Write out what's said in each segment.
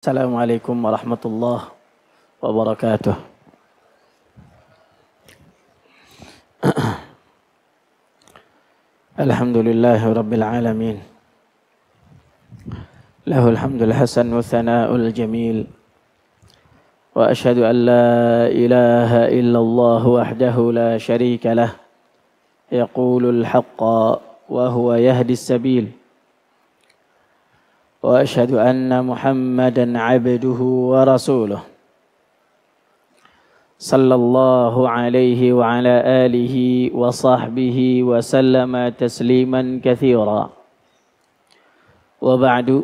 السلام عليكم ورحمة الله وبركاته الحمد لله رب العالمين له الحمد الحسن والثناء الجميل وأشهد أن لا إله إلا الله وحده لا شريك له يقول الحق وهو يهدي السبيل واشهد ان محمدا عبده ورسوله صلى الله عليه وعلى اله وصحبه وسلم تسليما كثيرا وبعد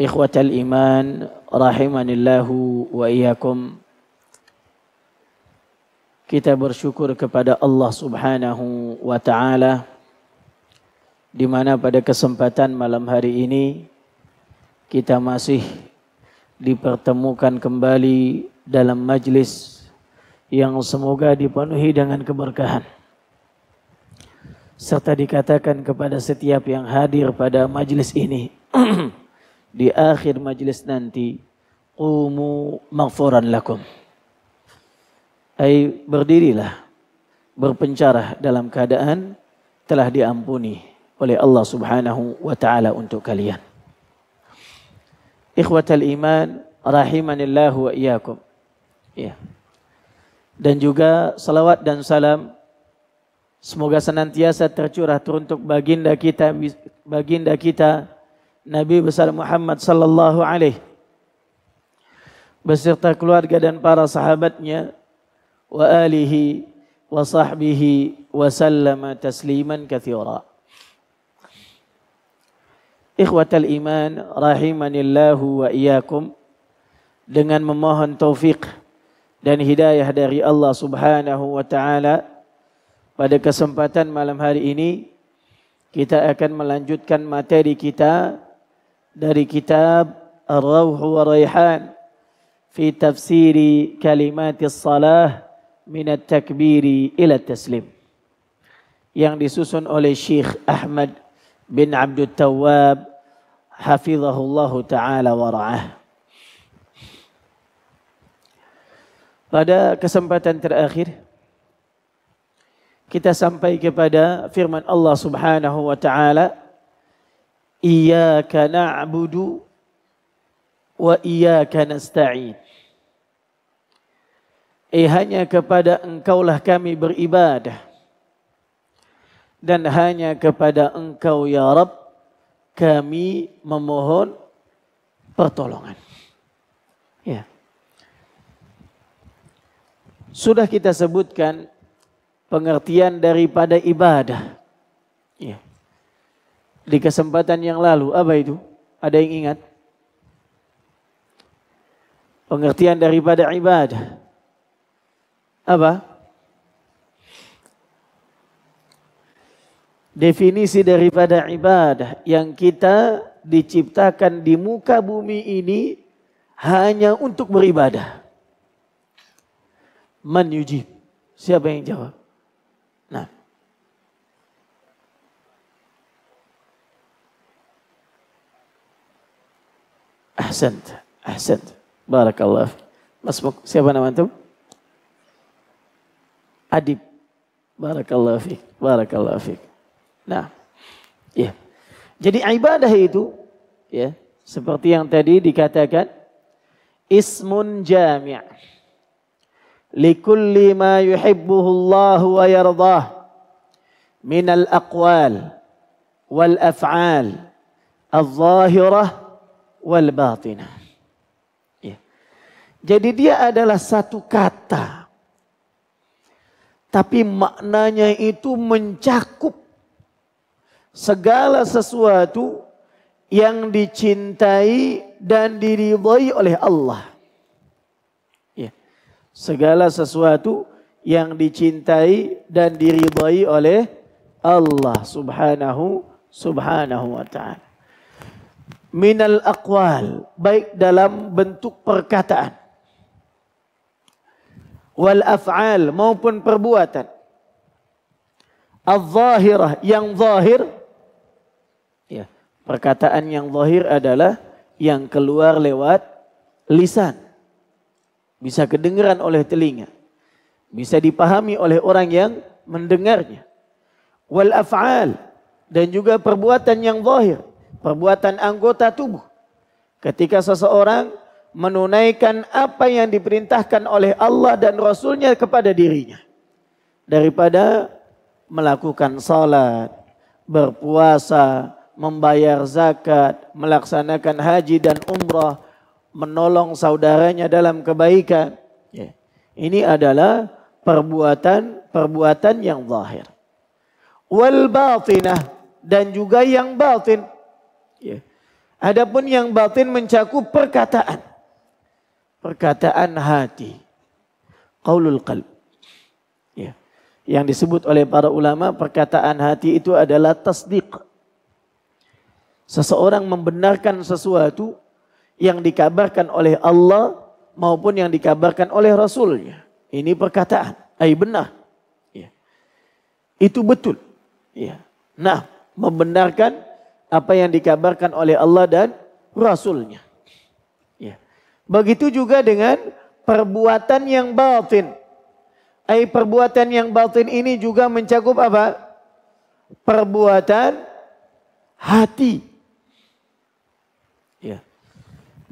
اخوه الايمان رحمني الله واياكم كتاب الشكر bersyukur kepada سبحانه وتعالى di mana pada kesempatan malam hari ini kita masih dipertemukan kembali dalam majlis yang semoga dipenuhi dengan keberkahan serta dikatakan kepada setiap yang hadir pada majlis ini di akhir majlis nanti qumu maghfuran lakum ay berdirilah berpencarah dalam keadaan telah diampuni oleh Allah Subhanahu wa taala untuk kalian. Ikhwatal iman rahimanillahu wa iyyakum. Ya. Dan juga salawat dan salam semoga senantiasa tercurah teruntuk baginda kita baginda kita Nabi besar Muhammad sallallahu alaihi beserta keluarga dan para sahabatnya wa alihi wa sahbihi wa sallama tasliman katsira. Ikhwatal iman rahimanillahu wa iyyakum dengan memohon taufik dan hidayah dari Allah Subhanahu wa taala pada kesempatan malam hari ini kita akan melanjutkan materi kita dari kitab Ar-Rawh wa Raihan fi tafsir kalimat salah min at-takbir ila taslim yang disusun oleh Syekh Ahmad bin Abdul Tawab hafizahullah taala warah. Pada kesempatan terakhir kita sampai kepada firman Allah Subhanahu wa taala Iyyaka na'budu wa iyyaka nasta'in Eh hanya kepada engkaulah kami beribadah dan hanya kepada engkau ya Rabb kami memohon pertolongan. Ya. Sudah kita sebutkan pengertian daripada ibadah. Ya. Di kesempatan yang lalu, apa itu? Ada yang ingat? Pengertian daripada ibadah. Apa? Definisi daripada ibadah yang kita diciptakan di muka bumi ini hanya untuk beribadah. Man yujib. Siapa yang jawab? Nah. Ahsant, ahsant. Barakallah. Mas siapa nama itu? Adib. Barakallah fiik. Barakallah fiik. Nah, ya. Jadi ibadah itu ya, seperti yang tadi dikatakan ismun jami' likulli ma yuhibbuhu Allah wa yardah min al-aqwal wal af'al al-zahirah wal batinah. Ya. Jadi dia adalah satu kata. Tapi maknanya itu mencakup segala sesuatu yang dicintai dan diridhai oleh Allah. Ya. Segala sesuatu yang dicintai dan diridhai oleh Allah Subhanahu Subhanahu wa taala. Minal aqwal, baik dalam bentuk perkataan wal af'al maupun perbuatan. Al-zahirah yang zahir Perkataan yang zahir adalah yang keluar lewat lisan. Bisa kedengaran oleh telinga. Bisa dipahami oleh orang yang mendengarnya. Wal af'al. Dan juga perbuatan yang zahir, Perbuatan anggota tubuh. Ketika seseorang menunaikan apa yang diperintahkan oleh Allah dan Rasulnya kepada dirinya. Daripada melakukan salat, berpuasa, membayar zakat, melaksanakan haji dan umrah, menolong saudaranya dalam kebaikan. Ya. Ini adalah perbuatan-perbuatan yang zahir. Wal batinah dan juga yang batin. Ya. Adapun yang batin mencakup perkataan. Perkataan hati. Qaulul qalb. Ya. Yang disebut oleh para ulama perkataan hati itu adalah tasdik. Seseorang membenarkan sesuatu yang dikabarkan oleh Allah maupun yang dikabarkan oleh Rasulnya. Ini perkataan, ay benar. Ya. Itu betul. Ya. Nah, membenarkan apa yang dikabarkan oleh Allah dan Rasulnya. Ya. Begitu juga dengan perbuatan yang batin. Ay perbuatan yang batin ini juga mencakup apa? Perbuatan hati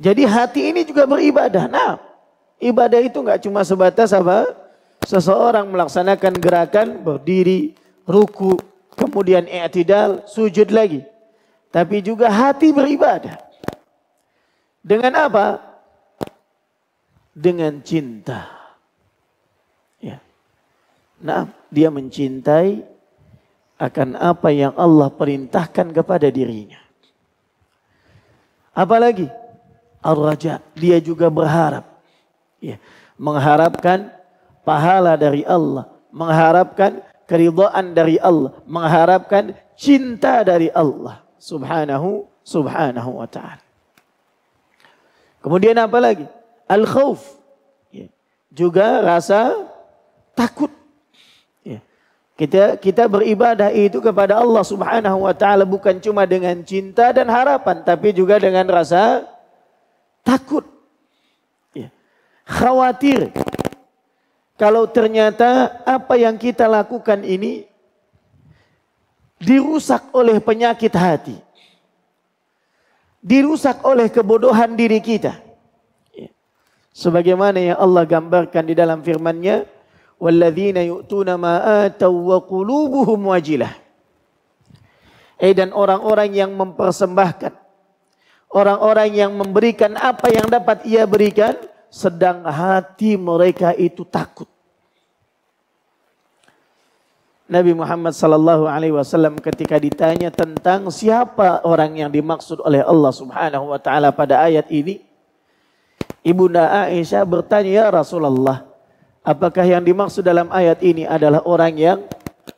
jadi hati ini juga beribadah. Nah, ibadah itu nggak cuma sebatas apa? Seseorang melaksanakan gerakan berdiri, ruku, kemudian i'tidal, sujud lagi. Tapi juga hati beribadah. Dengan apa? Dengan cinta. Ya. Nah, dia mencintai akan apa yang Allah perintahkan kepada dirinya. Apalagi ar-raja. Dia juga berharap. Ya. Mengharapkan pahala dari Allah. Mengharapkan keridhaan dari Allah. Mengharapkan cinta dari Allah. Subhanahu, subhanahu wa ta'ala. Kemudian apa lagi? Al-khawf. Ya. Juga rasa takut. Ya. Kita kita beribadah itu kepada Allah subhanahu wa ta'ala bukan cuma dengan cinta dan harapan. Tapi juga dengan rasa Takut. Ya. Khawatir. Kalau ternyata apa yang kita lakukan ini dirusak oleh penyakit hati. Dirusak oleh kebodohan diri kita. Ya. Sebagaimana yang Allah gambarkan di dalam firman-Nya, "Walladzina yu'tuna ma ataw wa qulubuhum wajilah." Eh dan orang-orang yang mempersembahkan orang-orang yang memberikan apa yang dapat ia berikan sedang hati mereka itu takut. Nabi Muhammad sallallahu alaihi wasallam ketika ditanya tentang siapa orang yang dimaksud oleh Allah Subhanahu wa taala pada ayat ini Ibunda Aisyah bertanya ya Rasulullah apakah yang dimaksud dalam ayat ini adalah orang yang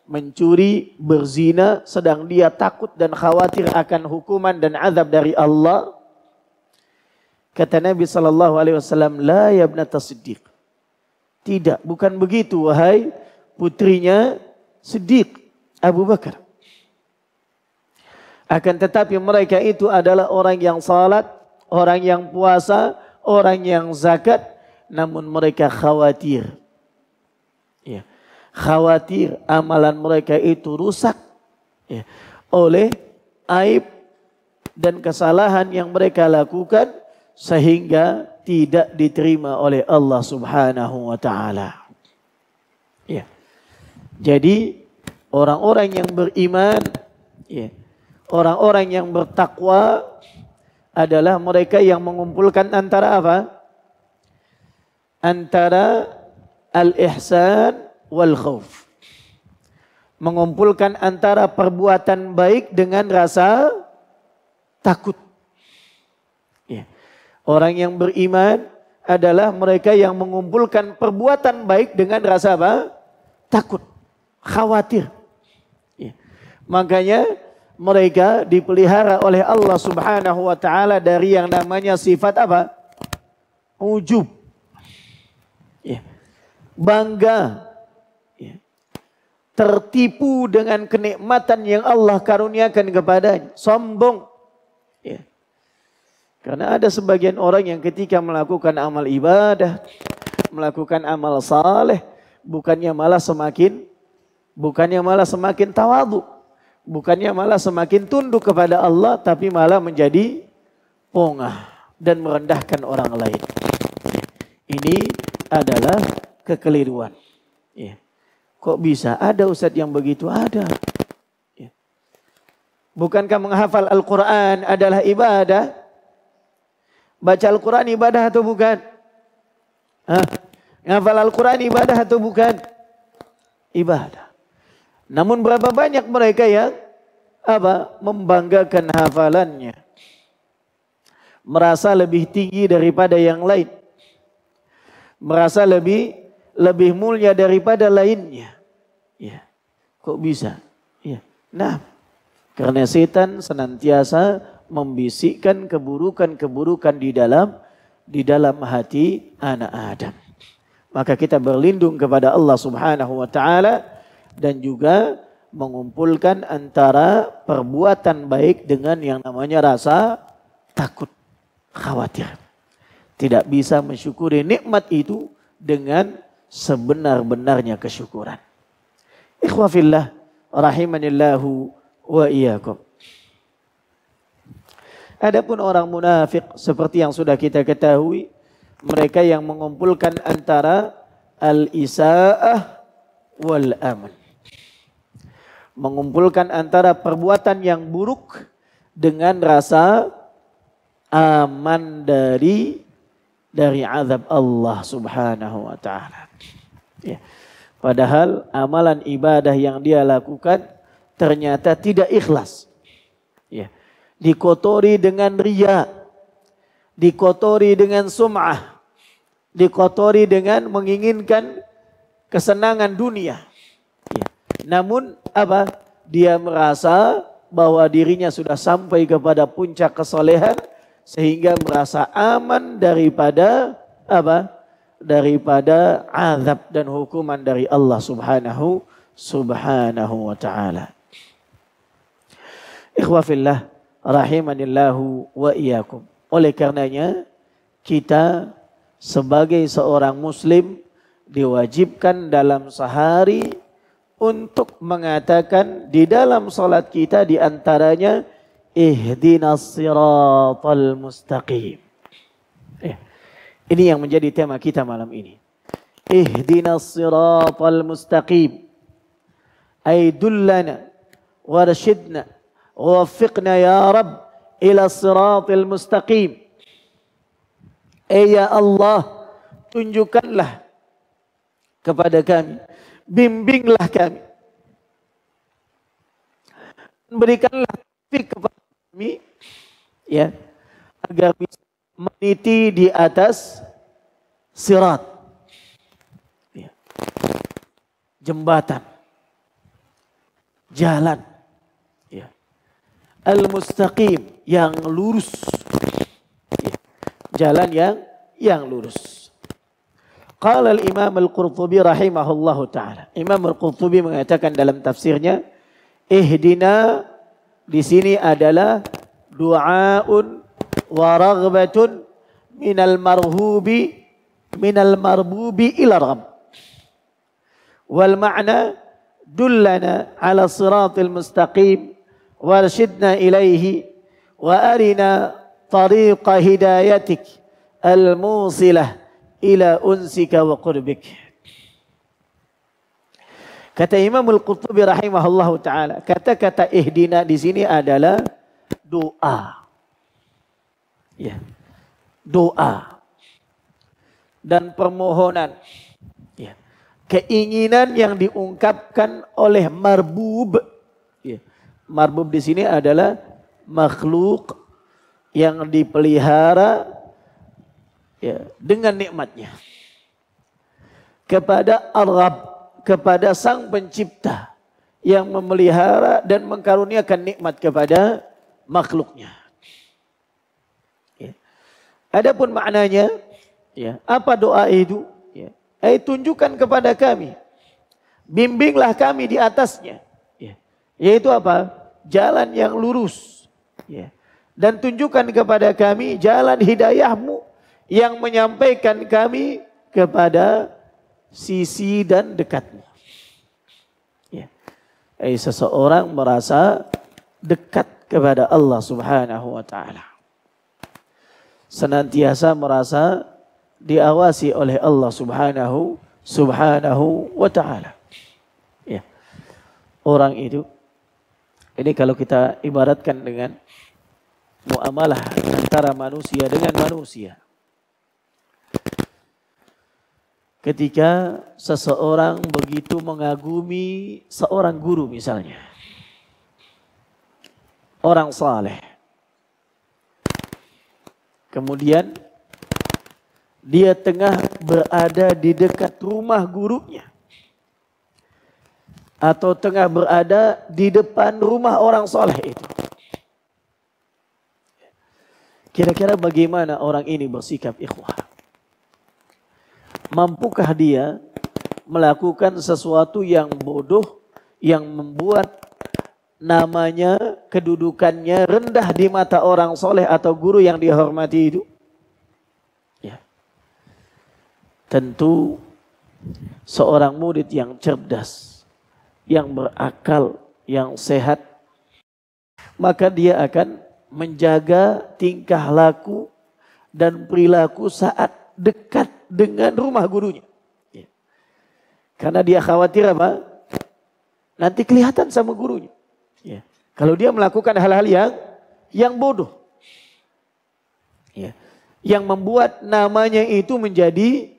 mencuri, berzina, sedang dia takut dan khawatir akan hukuman dan azab dari Allah. Kata Nabi sallallahu alaihi wasallam, "La ya Tidak, bukan begitu wahai putrinya Siddiq Abu Bakar. Akan tetapi mereka itu adalah orang yang salat, orang yang puasa, orang yang zakat, namun mereka khawatir. Ya khawatir amalan mereka itu rusak ya, oleh aib dan kesalahan yang mereka lakukan sehingga tidak diterima oleh Allah Subhanahu wa taala. Ya. Jadi orang-orang yang beriman ya, orang-orang yang bertakwa adalah mereka yang mengumpulkan antara apa? Antara al-ihsan wal khawf. Mengumpulkan antara perbuatan baik dengan rasa takut. Ya. Orang yang beriman adalah mereka yang mengumpulkan perbuatan baik dengan rasa apa? Takut, khawatir. Ya. Makanya mereka dipelihara oleh Allah Subhanahu wa taala dari yang namanya sifat apa? Ujub. Ya. Bangga tertipu dengan kenikmatan yang Allah karuniakan kepadanya. Sombong. Ya. Karena ada sebagian orang yang ketika melakukan amal ibadah, melakukan amal saleh, bukannya malah semakin bukannya malah semakin tawadu, bukannya malah semakin tunduk kepada Allah tapi malah menjadi pongah dan merendahkan orang lain. Ini adalah kekeliruan. Ya. Kok bisa? Ada ustadz yang begitu? Ada. Ya. Bukankah menghafal Al-Quran adalah ibadah? Baca Al-Quran ibadah atau bukan? Hah? Menghafal Al-Quran ibadah atau bukan? Ibadah. Namun berapa banyak mereka yang apa membanggakan hafalannya. Merasa lebih tinggi daripada yang lain. Merasa lebih lebih mulia daripada lainnya. Ya. Kok bisa? Ya. Nah, karena setan senantiasa membisikkan keburukan-keburukan di dalam di dalam hati anak Adam. Maka kita berlindung kepada Allah Subhanahu wa taala dan juga mengumpulkan antara perbuatan baik dengan yang namanya rasa takut, khawatir. Tidak bisa mensyukuri nikmat itu dengan sebenar-benarnya kesyukuran. Ikhwafillah rahimanillahu wa iyakum. Adapun orang munafik seperti yang sudah kita ketahui, mereka yang mengumpulkan antara al-isaah wal aman. Mengumpulkan antara perbuatan yang buruk dengan rasa aman dari dari azab Allah Subhanahu wa taala. Ya. Padahal amalan ibadah yang dia lakukan ternyata tidak ikhlas. Ya. Dikotori dengan ria, dikotori dengan sum'ah, dikotori dengan menginginkan kesenangan dunia. Ya. Namun apa? Dia merasa bahwa dirinya sudah sampai kepada puncak kesolehan sehingga merasa aman daripada apa? daripada azab dan hukuman dari Allah Subhanahu Subhanahu wa taala. fillah rahimanillahu wa iyyakum. Oleh karenanya kita sebagai seorang muslim diwajibkan dalam sehari untuk mengatakan di dalam salat kita di antaranya ihdinas siratal mustaqim. Eh, ini yang menjadi tema kita malam ini. Ihdinas siratal mustaqim. Aidullana warashidna, warshidna wafiqna ya Rabb ila siratil mustaqim. ya Allah, tunjukkanlah kepada kami. Bimbinglah kami. Berikanlah taufik kepada kami ya agar bisa meniti di atas sirat. Ya. Jembatan. Jalan. Ya. Al-mustaqim yang lurus. Ya. Jalan yang yang lurus. Qala al-Imam Al-Qurtubi rahimahullahu taala. Imam Al-Qurtubi mengatakan dalam tafsirnya, "Ihdina" di sini adalah duaun ورغبة من المرهوب من المربوب إلى الرغم والمعنى دلنا على الصراط المستقيم وارشدنا إليه وأرنا طريق هدايتك الموصلة إلى أنسك وقربك Kata Imam Al-Qurtubi rahimahullahu taala, kata-kata ihdina di sini adalah doa. Ya. Doa dan permohonan. Ya. Keinginan yang diungkapkan oleh marbub. Ya. Marbub di sini adalah makhluk yang dipelihara ya, dengan nikmatnya kepada Arab, kepada Sang Pencipta yang memelihara dan mengkaruniakan nikmat kepada makhluknya. Adapun maknanya, ya, apa doa itu? Ya, eh, tunjukkan kepada kami. Bimbinglah kami di atasnya. Ya, yaitu apa? Jalan yang lurus. Ya. Dan tunjukkan kepada kami jalan hidayahmu yang menyampaikan kami kepada sisi dan dekatnya. Ya. Eh, seseorang merasa dekat kepada Allah Subhanahu wa taala senantiasa merasa diawasi oleh Allah Subhanahu Subhanahu wa taala. Ya. Orang itu ini kalau kita ibaratkan dengan muamalah antara manusia dengan manusia. Ketika seseorang begitu mengagumi seorang guru misalnya. Orang saleh Kemudian dia tengah berada di dekat rumah gurunya. Atau tengah berada di depan rumah orang soleh itu. Kira-kira bagaimana orang ini bersikap ikhwah? Mampukah dia melakukan sesuatu yang bodoh yang membuat namanya kedudukannya rendah di mata orang soleh atau guru yang dihormati itu? Ya. Tentu seorang murid yang cerdas, yang berakal, yang sehat, maka dia akan menjaga tingkah laku dan perilaku saat dekat dengan rumah gurunya. Ya. Karena dia khawatir apa? Nanti kelihatan sama gurunya. Ya. Kalau dia melakukan hal-hal yang yang bodoh. Ya. Yang membuat namanya itu menjadi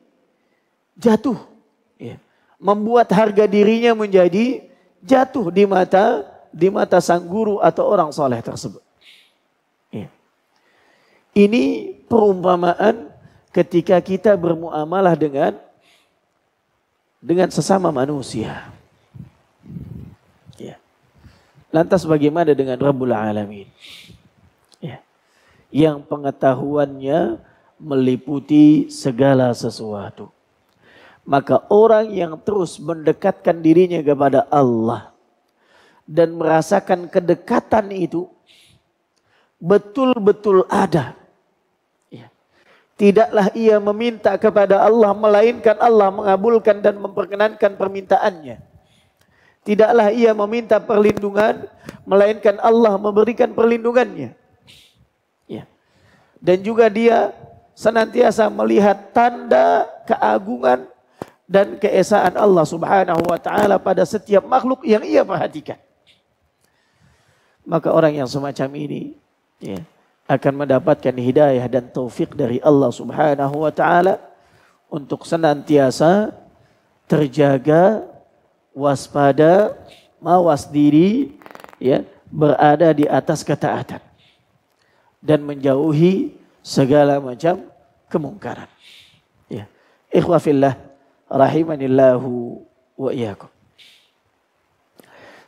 jatuh. Ya. Membuat harga dirinya menjadi jatuh di mata di mata sang guru atau orang soleh tersebut. Ya. Ini perumpamaan ketika kita bermuamalah dengan dengan sesama manusia. Lantas bagaimana dengan Rabbul Alamin? Ya. Yang pengetahuannya meliputi segala sesuatu. Maka orang yang terus mendekatkan dirinya kepada Allah dan merasakan kedekatan itu betul-betul ada. Ya. Tidaklah ia meminta kepada Allah melainkan Allah mengabulkan dan memperkenankan permintaannya. Tidaklah ia meminta perlindungan, melainkan Allah memberikan perlindungannya. Ya. Dan juga dia senantiasa melihat tanda keagungan dan keesaan Allah Subhanahu wa taala pada setiap makhluk yang ia perhatikan. Maka orang yang semacam ini ya, akan mendapatkan hidayah dan taufik dari Allah Subhanahu wa taala untuk senantiasa terjaga waspada, mawas diri, ya, berada di atas ketaatan dan menjauhi segala macam kemungkaran. Ya. Ikhwafillah rahimanillahu wa iyakum.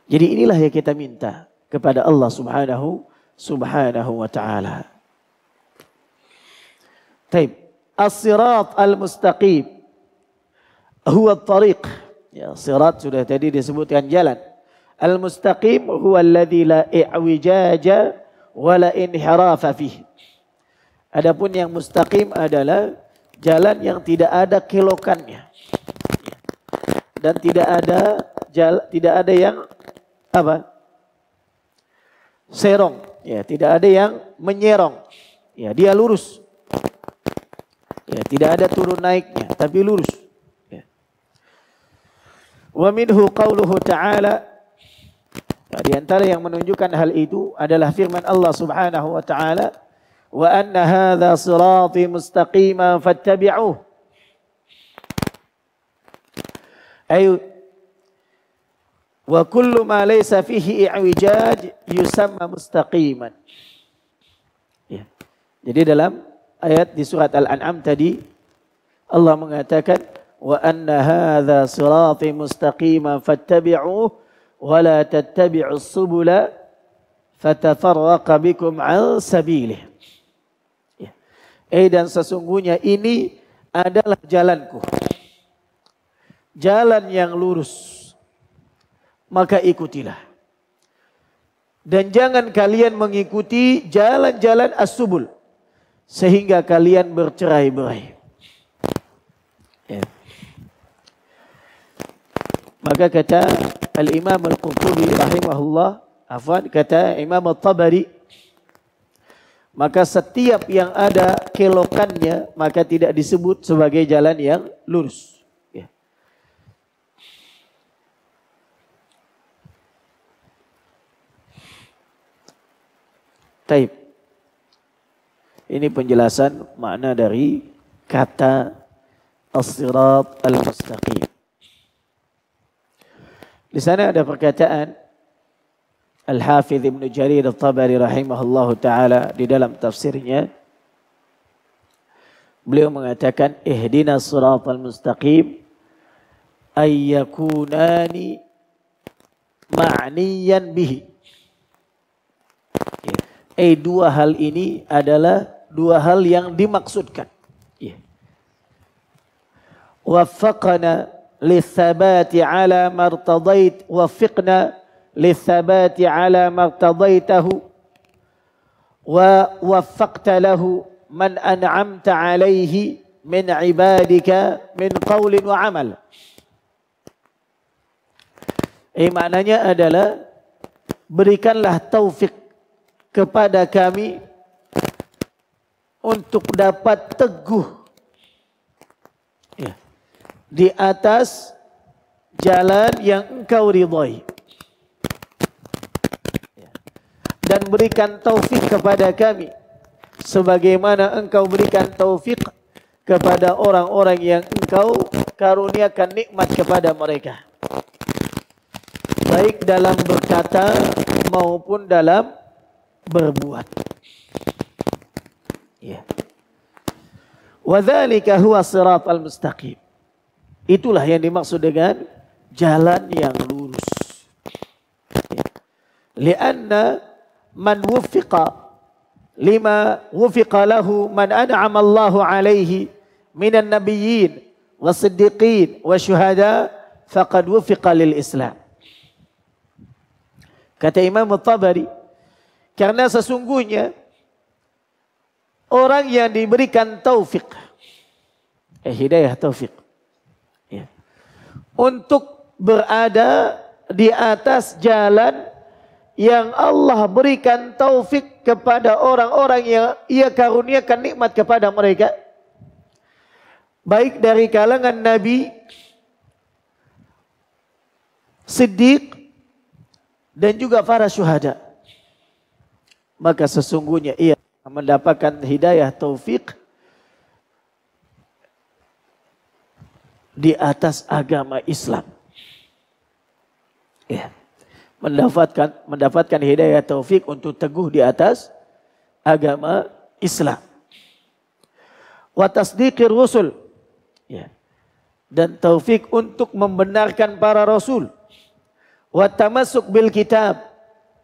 Jadi inilah yang kita minta kepada Allah Subhanahu Subhanahu wa taala. Taib. As-sirat al-mustaqim huwa at-tariq Ya, sirat sudah tadi disebutkan jalan. Al-mustaqim huwa alladhi la i'wijaja wa la inhirafa fih. Adapun yang mustaqim adalah jalan yang tidak ada kelokannya. Dan tidak ada jala, tidak ada yang apa? Serong. Ya, tidak ada yang menyerong. Ya, dia lurus. Ya, tidak ada turun naiknya, tapi lurus. Wa minhu qauluhu ta'ala nah, di antara yang menunjukkan hal itu adalah firman Allah Subhanahu wa taala wa anna hadza sirati mustaqima fattabi'uh Ayu wa kullu ma laysa fihi i'wijaj yusamma mustaqiman. Ya. Jadi dalam ayat di surat Al-An'am tadi Allah mengatakan وأن هذا صراطي مستقيما فاتبعوه ولا تتبعوا السبل فتفرق bikum عن سبيله ya. Eh dan sesungguhnya ini adalah jalanku. Jalan yang lurus. Maka ikutilah. Dan jangan kalian mengikuti jalan-jalan as-subul. Sehingga kalian bercerai-berai. Maka kata Al-Imam Al-Qurtubi rahimahullah, afwan kata Imam Al-Tabari, maka setiap yang ada kelokannya maka tidak disebut sebagai jalan yang lurus. Ya. Taib. Ini penjelasan makna dari kata as-sirat al-mustaqim. Di sana ada perkataan Al-Hafidh Ibn Jarir Al-Tabari rahimahullahu ta'ala di dalam tafsirnya. Beliau mengatakan, Ihdina al mustaqim ayyakunani ma'niyan bihi. Ya. Eh dua hal ini adalah dua hal yang dimaksudkan. Ya. Wafakana للثبات على ما ارتضيت وفقنا للثبات على ما ارتضيته ووفقت له من أنعمت عليه من عبادك من قول وعمل إيماننا maknanya adalah berikanlah taufik kepada kami untuk dapat teguh di atas jalan yang engkau ridhoi. Ya. Dan berikan taufik kepada kami. Sebagaimana engkau berikan taufik kepada orang-orang yang engkau karuniakan nikmat kepada mereka. Baik dalam berkata maupun dalam berbuat. Ya. Wadhalika huwa al mustaqim. Itulah yang dimaksud dengan jalan yang lurus. Ya. Lianna man wufiqa lima wufiqa lahu man an'ama Allahu alaihi minan nabiyyin wasiddiqin wasyuhada faqad wufiqa lil Islam. Kata Imam al Tabari, karena sesungguhnya orang yang diberikan taufik, eh, hidayah taufik, untuk berada di atas jalan yang Allah berikan taufik kepada orang-orang yang ia karuniakan nikmat kepada mereka baik dari kalangan nabi siddiq dan juga para syuhada maka sesungguhnya ia mendapatkan hidayah taufik di atas agama Islam. Ya. Mendapatkan mendapatkan hidayah taufik untuk teguh di atas agama Islam. Wa tasdiqir rusul. Ya. Dan taufik untuk membenarkan para rasul. Wa tamasuk bil kitab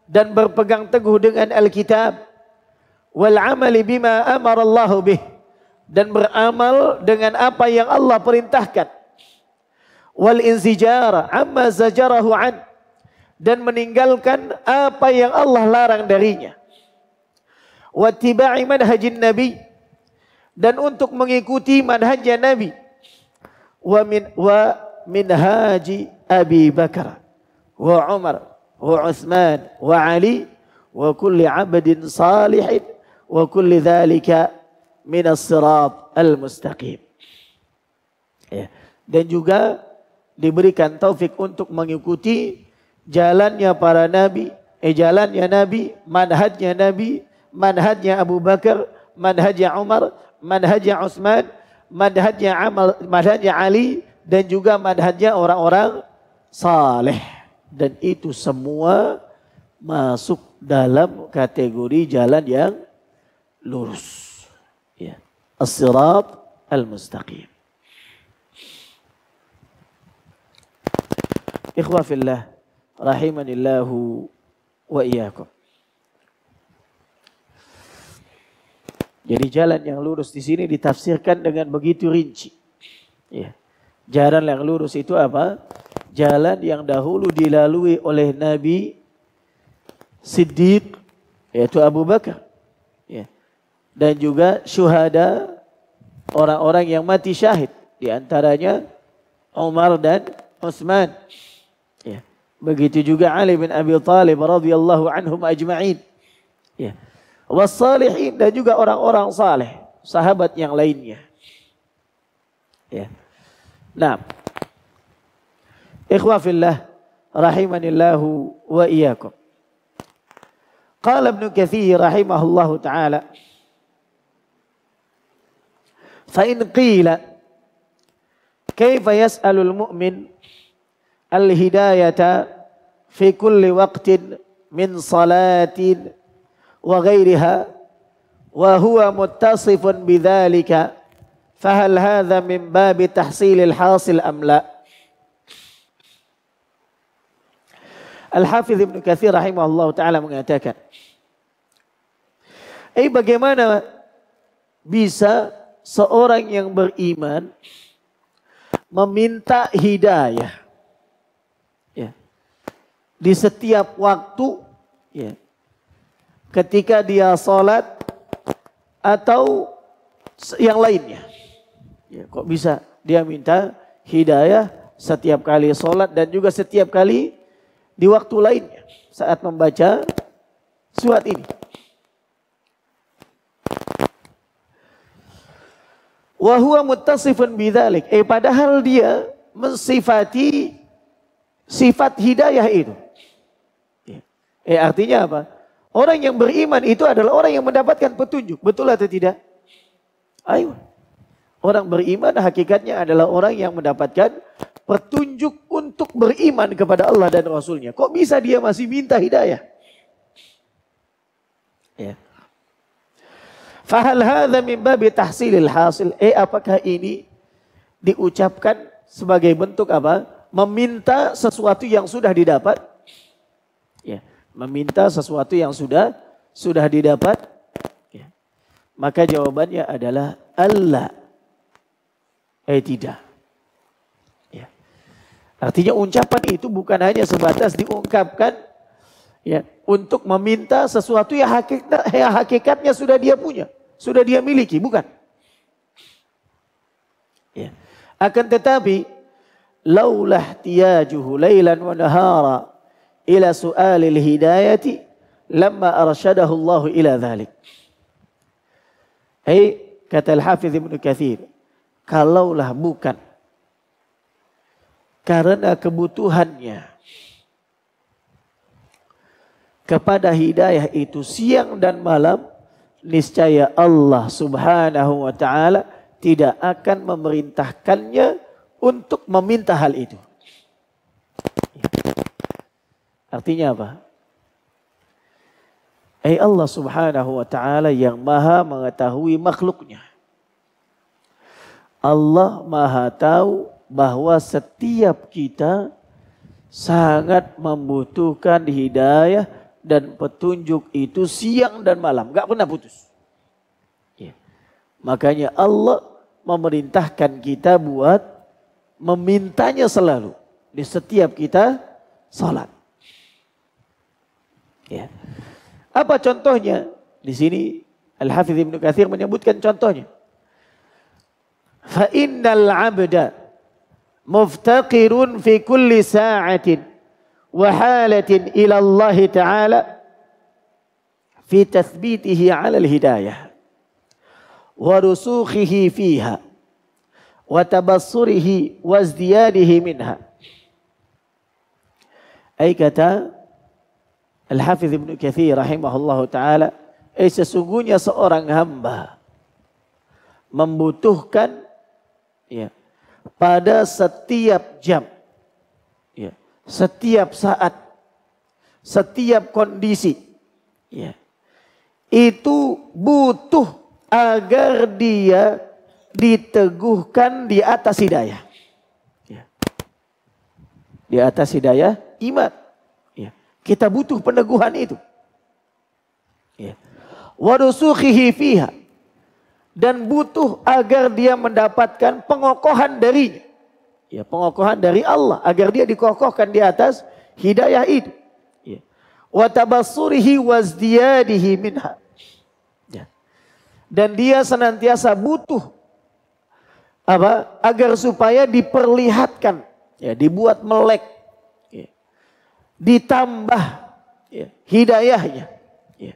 dan berpegang teguh dengan Alkitab. Wal amali bima amarallahu bih dan beramal dengan apa yang Allah perintahkan wal inzijara amma zajarahu an dan meninggalkan apa yang Allah larang darinya. Wattiba'i manhajin nabi dan untuk mengikuti manhajnya nabi. Wa min wa min haji Abi Bakar wa Umar wa Utsman wa Ali wa kulli 'abdin salihin wa kulli dzalika min as-sirat al-mustaqim. Ya. Dan juga diberikan taufik untuk mengikuti jalannya para nabi, eh jalannya nabi, manhajnya nabi, manhajnya Abu Bakar, manhajnya Umar, manhajnya Utsman, manhajnya Amal, manhajnya Ali dan juga manhajnya orang-orang saleh. Dan itu semua masuk dalam kategori jalan yang lurus. Ya. As-sirat al-mustaqim. Ikhwafillah rahimanillahu wa iyyakum. Jadi jalan yang lurus di sini ditafsirkan dengan begitu rinci. Ya. Jalan yang lurus itu apa? Jalan yang dahulu dilalui oleh Nabi Siddiq yaitu Abu Bakar. Ya. Dan juga syuhada orang-orang yang mati syahid di antaranya Umar dan Utsman. Begitu juga Ali bin Abi Thalib radhiyallahu anhum ajma'in. Ya. Wassalihin dan juga orang-orang saleh, sahabat yang lainnya. Ya. Nah. Ikhwa fillah rahimanillahu wa iyyakum. Qala Ibnu Katsir rahimahullahu taala فإن قيل كيف يسأل المؤمن الهداية في كل وقت من صلاة وغيرها وهو متصف بذلك فهل هذا من باب تحصيل الحاصل أم لا الحافظ ابن كثير رحمه الله تعالى mengatakan أي bagaimana bisa seorang yang beriman meminta hidayah di setiap waktu ya, ketika dia sholat atau yang lainnya. Ya, kok bisa dia minta hidayah setiap kali sholat dan juga setiap kali di waktu lainnya saat membaca surat ini. Wahuwa muttasifun bidhalik. Eh padahal dia mensifati sifat hidayah itu. Eh artinya apa? Orang yang beriman itu adalah orang yang mendapatkan petunjuk. Betul atau tidak? Ayo. Orang beriman hakikatnya adalah orang yang mendapatkan petunjuk untuk beriman kepada Allah dan Rasulnya. Kok bisa dia masih minta hidayah? Ya. Fahal hadha min babi tahsilil hasil. Eh apakah ini diucapkan sebagai bentuk apa? Meminta sesuatu yang sudah didapat. Ya. Meminta sesuatu yang sudah sudah didapat. Ya. Maka jawabannya adalah Allah. Eh tidak. Ya. Artinya ucapan itu bukan hanya sebatas diungkapkan ya untuk meminta sesuatu yang, hakikat, yang hakikatnya sudah dia punya, sudah dia miliki, bukan. Ya. Akan tetapi laulah tiajuhu lailan wa nahara ila su'alil hidayati lamma arsyadahu Allah ila dhalik. Hei, kata al hafidh Ibn Kathir, kalaulah bukan karena kebutuhannya kepada hidayah itu siang dan malam niscaya Allah Subhanahu wa taala tidak akan memerintahkannya untuk meminta hal itu. Artinya apa? Hai Allah subhanahu wa ta'ala yang maha mengetahui makhluknya. Allah maha tahu bahwa setiap kita sangat membutuhkan hidayah dan petunjuk itu siang dan malam. Gak pernah putus. Ya. Makanya Allah memerintahkan kita buat memintanya selalu. Di setiap kita salat. Ya. Apa contohnya? Di sini Al-Hafidh Ibn Kathir menyebutkan contohnya. Fa'innal abda muftaqirun fi kulli sa'atin wa halatin ila Allah Ta'ala fi tathbitihi ala al-hidayah wa rusukhihi fiha wa tabassurihi wa izdiyadihi minha. Ay kata Al-Hafidh Ibn Kathir rahimahullah ta'ala. Eh sesungguhnya seorang hamba membutuhkan ya, pada setiap jam, ya, setiap saat, setiap kondisi. Ya, itu butuh agar dia diteguhkan di atas hidayah. Ya. Di atas hidayah iman. Kita butuh peneguhan itu. Ya. fiha. Dan butuh agar dia mendapatkan pengokohan darinya. Ya, pengokohan dari Allah. Agar dia dikokohkan di atas hidayah itu. Ya. watabasurihi wasdia wazdiyadihi ya. Dan dia senantiasa butuh apa agar supaya diperlihatkan ya dibuat melek ditambah ya, hidayahnya. Ya.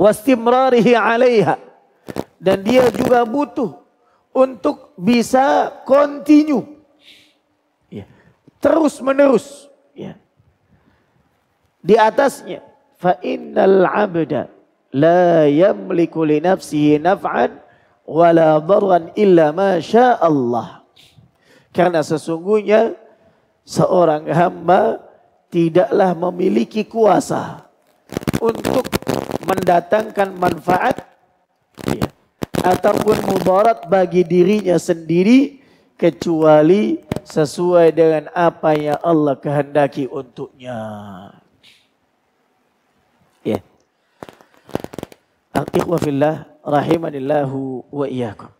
alaiha. Dan dia juga butuh untuk bisa continue. Ya. Terus menerus. Ya. Di atasnya. innal abda la yamliku li nafsihi naf'an wala darran illa ma syaa Allah. Karena sesungguhnya seorang hamba tidaklah memiliki kuasa untuk mendatangkan manfaat ya, ataupun mudarat bagi dirinya sendiri kecuali sesuai dengan apa yang Allah kehendaki untuknya. Ya. Al-ikhwa fillah rahimanillahu wa iyyakum.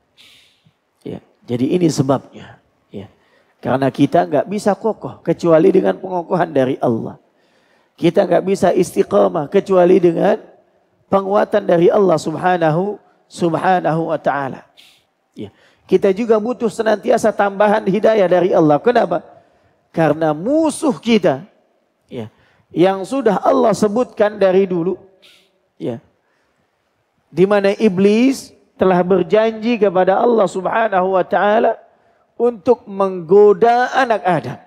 Ya. jadi ini sebabnya. Karena kita nggak bisa kokoh kecuali dengan pengokohan dari Allah. Kita nggak bisa istiqamah kecuali dengan penguatan dari Allah Subhanahu Subhanahu wa taala. Ya. Kita juga butuh senantiasa tambahan hidayah dari Allah. Kenapa? Karena musuh kita ya, yang sudah Allah sebutkan dari dulu ya. Di mana iblis telah berjanji kepada Allah Subhanahu wa taala untuk menggoda anak Adam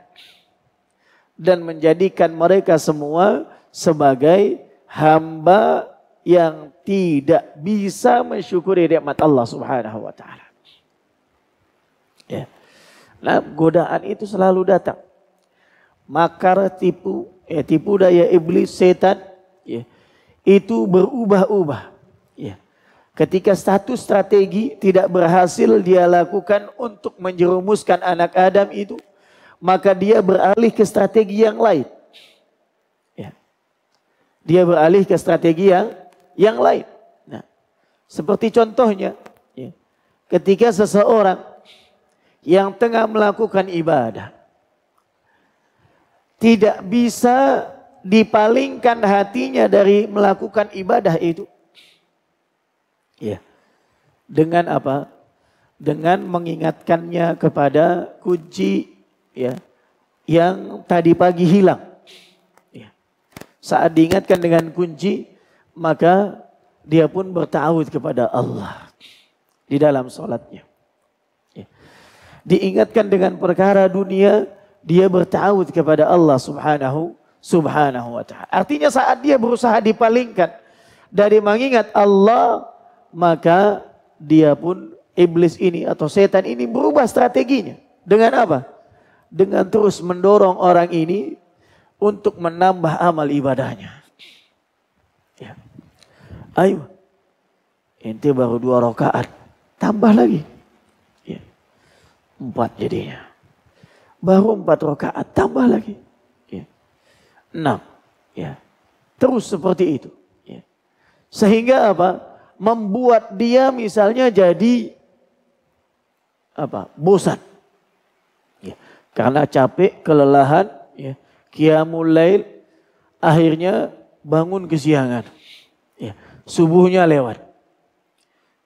dan menjadikan mereka semua sebagai hamba yang tidak bisa mensyukuri nikmat Allah Subhanahu wa taala. Ya. Nah, godaan itu selalu datang. Makar tipu, ya, tipu daya iblis setan ya, itu berubah-ubah. Ketika satu strategi tidak berhasil dia lakukan untuk menjerumuskan anak Adam itu, maka dia beralih ke strategi yang lain. Ya. Dia beralih ke strategi yang yang lain. Nah, seperti contohnya, ya, ketika seseorang yang tengah melakukan ibadah tidak bisa dipalingkan hatinya dari melakukan ibadah itu Ya. Dengan apa? Dengan mengingatkannya kepada kunci ya yang tadi pagi hilang. Ya. Saat diingatkan dengan kunci, maka dia pun bertawud kepada Allah di dalam sholatnya. Ya. Diingatkan dengan perkara dunia, dia bertawud kepada Allah subhanahu subhanahu wa ta'ala. Artinya saat dia berusaha dipalingkan dari mengingat Allah maka dia pun iblis ini atau setan ini berubah strateginya. Dengan apa? Dengan terus mendorong orang ini untuk menambah amal ibadahnya. Ya. Ayo, ente baru dua rakaat, tambah lagi. Ya. Empat jadinya. Baru empat rakaat, tambah lagi. Ya. Enam. Ya. Terus seperti itu. Ya. Sehingga apa? membuat dia misalnya jadi apa bosan ya, karena capek kelelahan ya qiyamul lail akhirnya bangun kesiangan ya subuhnya lewat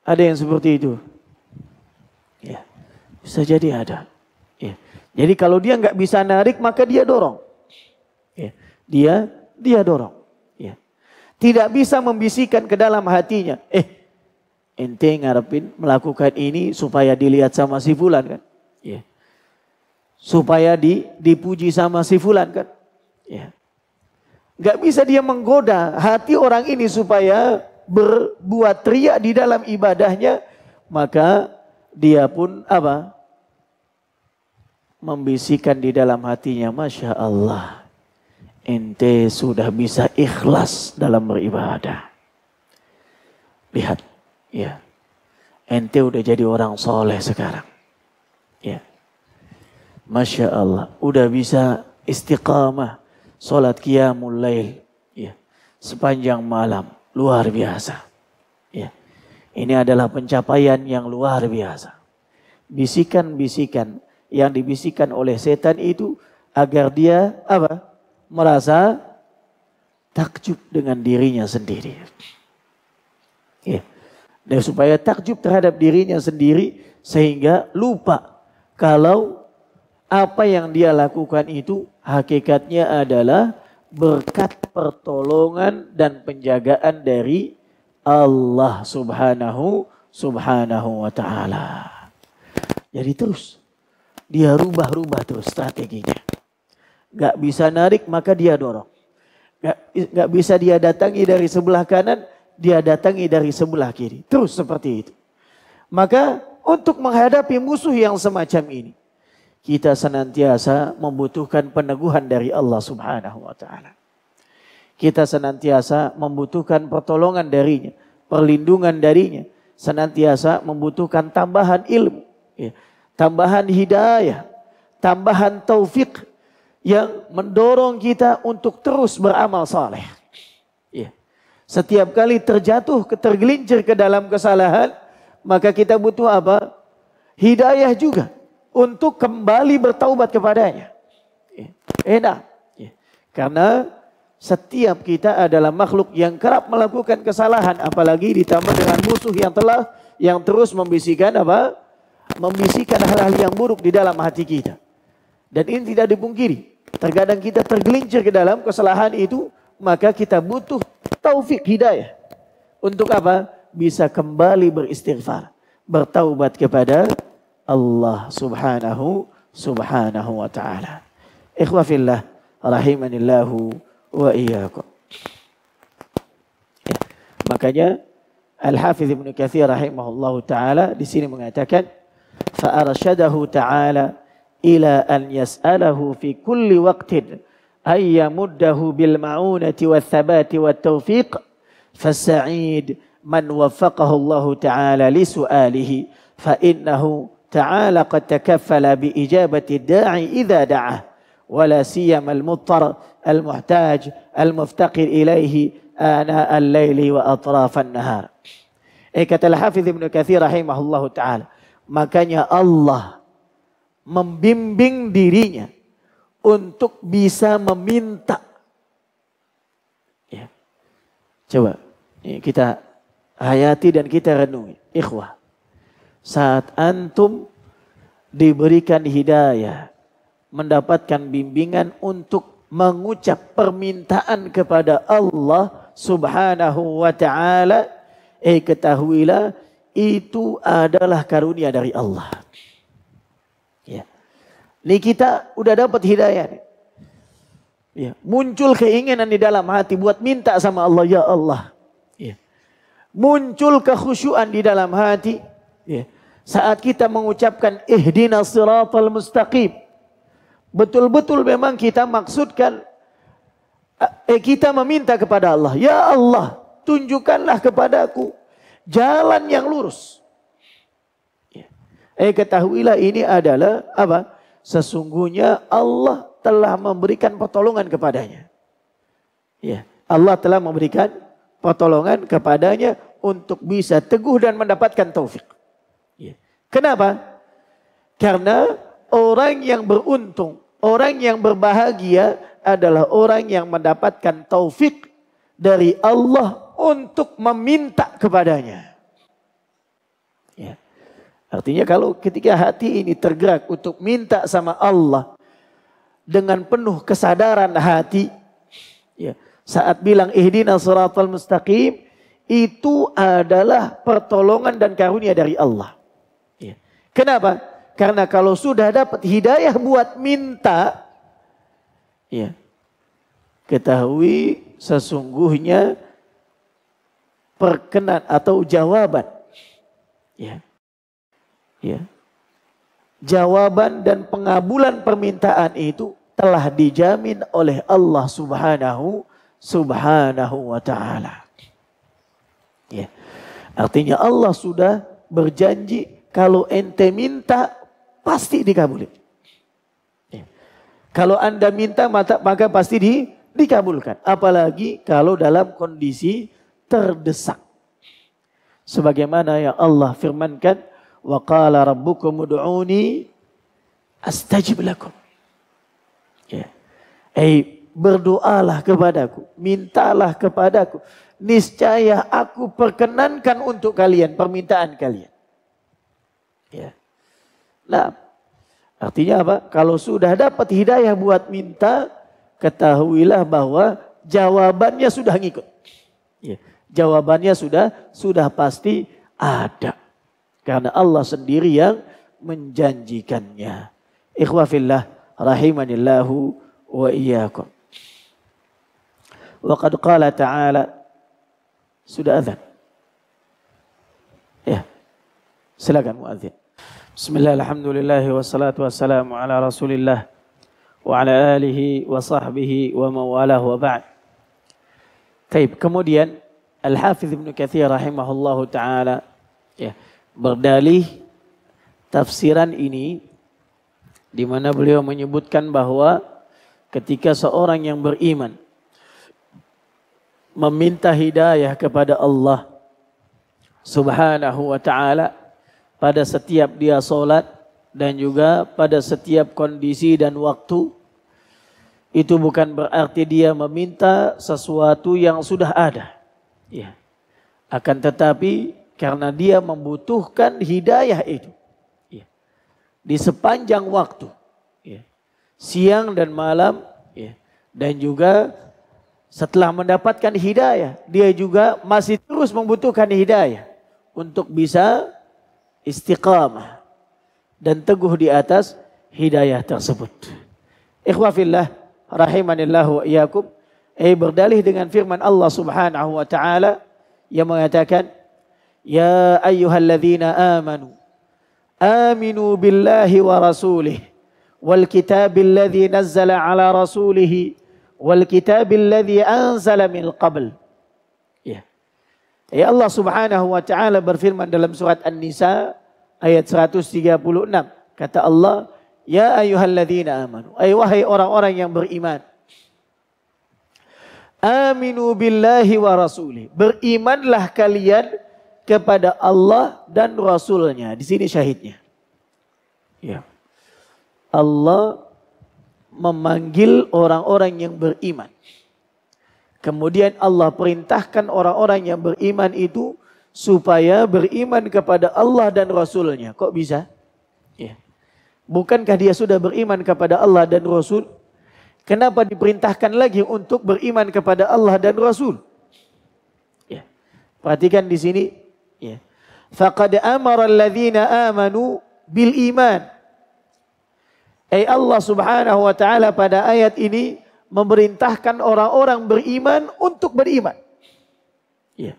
ada yang seperti itu ya bisa jadi ada ya jadi kalau dia nggak bisa narik maka dia dorong ya dia dia dorong tidak bisa membisikkan ke dalam hatinya. Eh, ente ngarepin melakukan ini supaya dilihat sama si fulan kan? Ya. Supaya di, dipuji sama si fulan kan? Ya. Yeah. Gak bisa dia menggoda hati orang ini supaya berbuat riak di dalam ibadahnya. Maka dia pun apa? Membisikkan di dalam hatinya. Masya Allah ente sudah bisa ikhlas dalam beribadah. Lihat, ya. Ente udah jadi orang soleh sekarang. Ya. Masya Allah, udah bisa istiqamah. Sholat qiyamul lail. Ya. Sepanjang malam. Luar biasa. Ya. Ini adalah pencapaian yang luar biasa. Bisikan-bisikan yang dibisikan oleh setan itu agar dia apa? merasa takjub dengan dirinya sendiri. Ya. Dan supaya takjub terhadap dirinya sendiri sehingga lupa kalau apa yang dia lakukan itu hakikatnya adalah berkat pertolongan dan penjagaan dari Allah Subhanahu Subhanahu wa taala. Jadi terus dia rubah-rubah terus strateginya. Gak bisa narik maka dia dorong. Gak, gak bisa dia datangi dari sebelah kanan, dia datangi dari sebelah kiri. Terus seperti itu. Maka untuk menghadapi musuh yang semacam ini. Kita senantiasa membutuhkan peneguhan dari Allah subhanahu wa ta'ala. Kita senantiasa membutuhkan pertolongan darinya. Perlindungan darinya. Senantiasa membutuhkan tambahan ilmu. Ya. Tambahan hidayah. Tambahan taufik yang mendorong kita untuk terus beramal saleh. Ya. Setiap kali terjatuh, tergelincir ke dalam kesalahan, maka kita butuh apa? Hidayah juga untuk kembali bertaubat kepadanya. Ya. Enak. Ya. Karena setiap kita adalah makhluk yang kerap melakukan kesalahan apalagi ditambah dengan musuh yang telah yang terus membisikkan apa membisikkan hal-hal yang buruk di dalam hati kita dan ini tidak dipungkiri. Terkadang kita tergelincir ke dalam kesalahan itu, maka kita butuh taufik hidayah. Untuk apa? Bisa kembali beristighfar. Bertaubat kepada Allah subhanahu subhanahu wa ta'ala. Ikhwafillah rahimanillahu wa iyyakum. Ya. Makanya Al-Hafiz Ibn Katsir rahimahullahu taala di sini mengatakan fa ta'ala إلى أن يسأله في كل وقت أن يمده بالمعونة والثبات والتوفيق فالسعيد من وفقه الله تعالى لسؤاله فإنه تعالى قد تكفل بإجابة الداعي إذا دعاه ولا سيما المضطر المحتاج المفتقر إليه آناء الليل وأطراف النهار إيكة الحافظ ابن كثير رحمه الله تعالى ما كان يا الله membimbing dirinya untuk bisa meminta. Ya. Coba ya, kita hayati dan kita renungi. Ikhwah, saat antum diberikan hidayah, mendapatkan bimbingan untuk mengucap permintaan kepada Allah subhanahu wa ta'ala, eh ketahuilah itu adalah karunia dari Allah. Ini kita udah dapat hidayah nih. Ya, muncul keinginan di dalam hati buat minta sama Allah ya Allah. Ya. Muncul kekhusyuan di dalam hati ya. saat kita mengucapkan ihdina siratal mustaqim. Betul-betul memang kita maksudkan eh, eh, kita meminta kepada Allah, ya Allah, tunjukkanlah kepadaku jalan yang lurus. Ya. Eh ketahuilah ini adalah apa? Sesungguhnya Allah telah memberikan pertolongan kepadanya. Ya, Allah telah memberikan pertolongan kepadanya untuk bisa teguh dan mendapatkan taufik. Ya. Kenapa? Karena orang yang beruntung, orang yang berbahagia adalah orang yang mendapatkan taufik dari Allah untuk meminta kepadanya. Artinya kalau ketika hati ini tergerak untuk minta sama Allah dengan penuh kesadaran hati ya, saat bilang ihdina suratul mustaqim itu adalah pertolongan dan karunia dari Allah. Ya. Kenapa? Karena kalau sudah dapat hidayah buat minta ya ketahui sesungguhnya perkenan atau jawaban ya Ya. Jawaban dan pengabulan permintaan itu telah dijamin oleh Allah Subhanahu Subhanahu wa taala. Ya. Artinya Allah sudah berjanji kalau ente minta pasti dikabulkan. Ya. Kalau Anda minta maka pasti di, dikabulkan. Apalagi kalau dalam kondisi terdesak. Sebagaimana yang Allah firmankan Wa qala rabbukum ud'uni astajib lakum. Ya. Eh, berdoalah kepadaku, mintalah kepadaku. Niscaya aku perkenankan untuk kalian permintaan kalian. Ya. Nah, artinya apa? Kalau sudah dapat hidayah buat minta, ketahuilah bahwa jawabannya sudah ngikut. Ya. Jawabannya sudah sudah pasti ada. Karena Allah sendiri yang menjanjikannya. Ikhwafillah rahimanillahu wa iyyakum. Wa qad qala ta'ala sudah azan. Ya. Silakan muadzin. Bismillah, alhamdulillah, wassalatu wassalamu ala rasulillah wa ala alihi wa sahbihi wa mawalah wa ba'd. Taib, kemudian Al-Hafidh Ibn Kathir rahimahullahu ta'ala. Ya berdalih tafsiran ini di mana beliau menyebutkan bahwa ketika seorang yang beriman meminta hidayah kepada Allah Subhanahu wa taala pada setiap dia solat dan juga pada setiap kondisi dan waktu itu bukan berarti dia meminta sesuatu yang sudah ada ya akan tetapi karena dia membutuhkan hidayah itu. Ya. Di sepanjang waktu. Ya. Siang dan malam. Ya. Dan juga setelah mendapatkan hidayah. Dia juga masih terus membutuhkan hidayah. Untuk bisa istiqamah. Dan teguh di atas hidayah tersebut. Ikhwafillah rahimanillahu wa iyakum. Eh berdalih dengan firman Allah subhanahu wa ta'ala yang mengatakan يا ايها الذين امنوا امنوا بالله ورسوله والكتاب الذي نزل على رسوله والكتاب الذي انزل من قبل يا الله سبحانه وتعالى berfirman dalam surat An-Nisa ayat 136 kata Allah يا ايها الذين امنوا اي وهي orang-orang yang beriman امنوا بالله ورسوله berimanlah kalian kepada Allah dan Rasulnya. Di sini syahidnya. Ya. Allah memanggil orang-orang yang beriman. Kemudian Allah perintahkan orang-orang yang beriman itu supaya beriman kepada Allah dan Rasulnya. Kok bisa? Ya. Bukankah dia sudah beriman kepada Allah dan Rasul? Kenapa diperintahkan lagi untuk beriman kepada Allah dan Rasul? Ya. Perhatikan di sini Faqad amara alladhina amanu bil iman. Ay Allah Subhanahu wa taala pada ayat ini memerintahkan orang-orang beriman untuk beriman. Ya.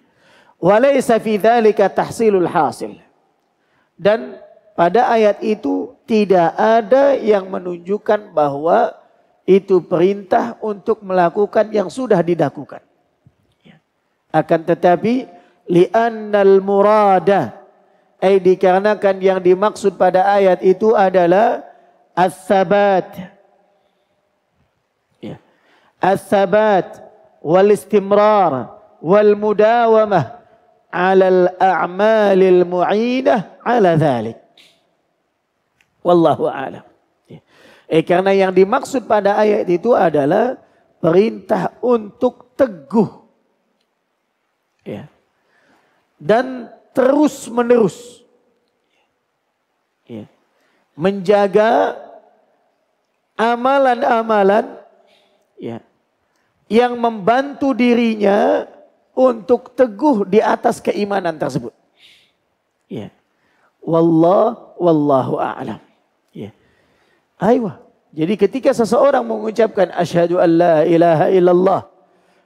Walaysa fi dzalika tahsilul hasil. Dan pada ayat itu tidak ada yang menunjukkan bahwa itu perintah untuk melakukan yang sudah dilakukan. Iya. Akan tetapi li'annal murada eh dikarenakan yang dimaksud pada ayat itu adalah as-sabat ya as-sabat wal istimrar wal mudawamah ala al-a'malil mu'idah ala dhalik wallahu a'lam ya. eh karena yang dimaksud pada ayat itu adalah perintah untuk teguh ya dan terus menerus ya. menjaga amalan-amalan ya, yang membantu dirinya untuk teguh di atas keimanan tersebut. Ya. Wallah, wallahu a'lam. Ya. Aywa. Jadi ketika seseorang mengucapkan asyhadu an la ilaha illallah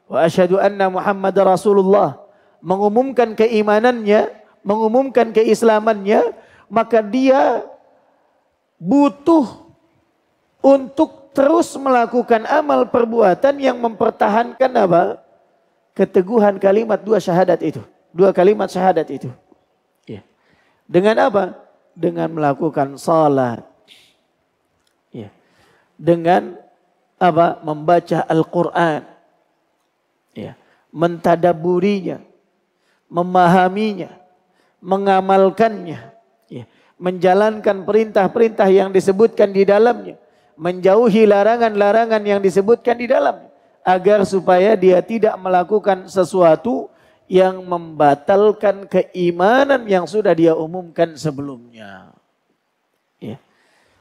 wa asyhadu anna Muhammad rasulullah mengumumkan keimanannya, mengumumkan keislamannya, maka dia butuh untuk terus melakukan amal perbuatan yang mempertahankan apa? keteguhan kalimat dua syahadat itu. Dua kalimat syahadat itu. Ya. Dengan apa? Dengan melakukan sholat, Ya. Dengan apa? Membaca Al-Quran. Ya. Mentadaburinya memahaminya, mengamalkannya, ya, menjalankan perintah-perintah yang disebutkan di dalamnya, menjauhi larangan-larangan yang disebutkan di dalamnya, agar supaya dia tidak melakukan sesuatu yang membatalkan keimanan yang sudah dia umumkan sebelumnya. Ya.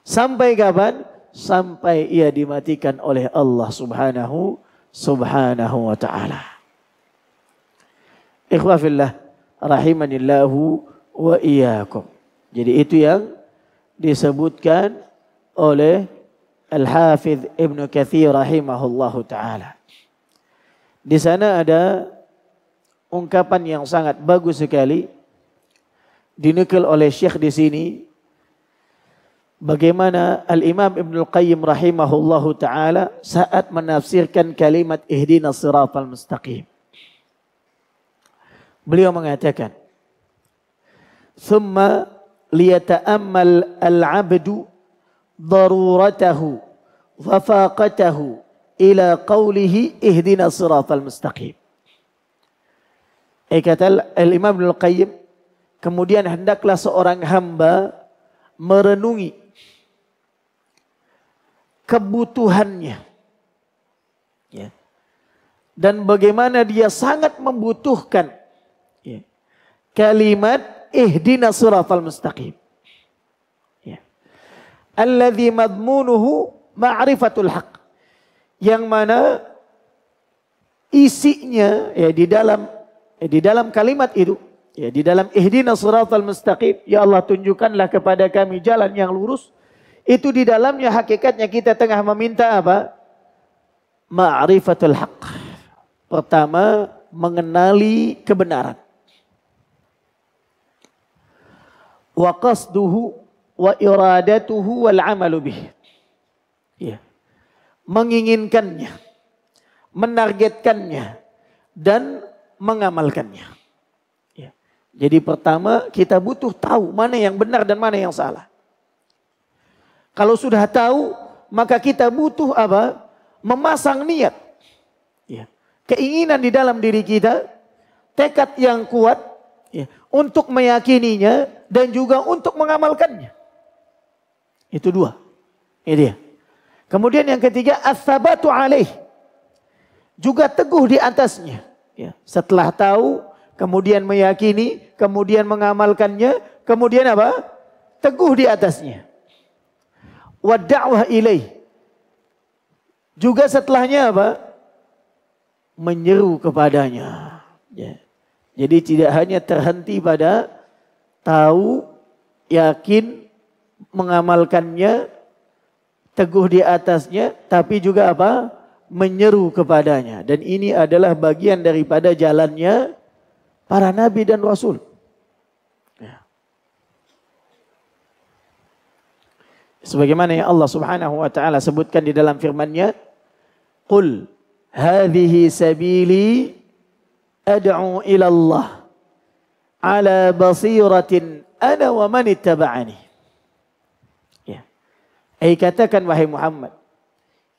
Sampai kapan? Sampai ia dimatikan oleh Allah Subhanahu Subhanahu wa taala. Ikhwafillah rahimanillahu wa iyyakum. Jadi itu yang disebutkan oleh Al-Hafidh Ibn Kathir rahimahullahu taala. Di sana ada ungkapan yang sangat bagus sekali dinukil oleh Syekh di sini bagaimana Al-Imam Ibn Al-Qayyim rahimahullahu taala saat menafsirkan kalimat ihdinas siratal mustaqim. Beliau mengatakan, "Summa liyata'ammal al-'abdu daruratahu wa faqatahu ila qawlihi ihdina siratal mustaqim." Eh, kata Al-Imam Ibnu Al-Qayyim, kemudian hendaklah seorang hamba merenungi kebutuhannya. Ya. Dan bagaimana dia sangat membutuhkan Ya. Kalimat ihdina suratal mustaqim. Ya. Alladhi madmunuhu ma'rifatul haq. Yang mana isinya ya di dalam ya, di dalam kalimat itu ya di dalam ihdina suratal mustaqim ya Allah tunjukkanlah kepada kami jalan yang lurus itu di dalamnya hakikatnya kita tengah meminta apa? Ma'rifatul haq. Pertama, mengenali kebenaran. wa qasduhu wa iradatuhu wal amalu bih. Ya. Menginginkannya, menargetkannya dan mengamalkannya. Ya. Jadi pertama kita butuh tahu mana yang benar dan mana yang salah. Kalau sudah tahu maka kita butuh apa? Memasang niat. Ya. Keinginan di dalam diri kita, tekad yang kuat ya, untuk meyakininya dan juga untuk mengamalkannya. Itu dua. Ini dia. Kemudian yang ketiga as-sabatu alaih. Juga teguh di atasnya. Ya, setelah tahu, kemudian meyakini, kemudian mengamalkannya, kemudian apa? Teguh di atasnya. Wa da'wah ilaih. Juga setelahnya apa? Menyeru kepadanya. Ya. Jadi tidak hanya terhenti pada tahu, yakin, mengamalkannya, teguh di atasnya, tapi juga apa? Menyeru kepadanya. Dan ini adalah bagian daripada jalannya para nabi dan rasul. Ya. Sebagaimana yang Allah subhanahu wa ta'ala sebutkan di dalam firmannya. Qul hadhihi sabili ad'u ila Allah ala basiratin ana wa man Ya. Eh katakan wahai Muhammad,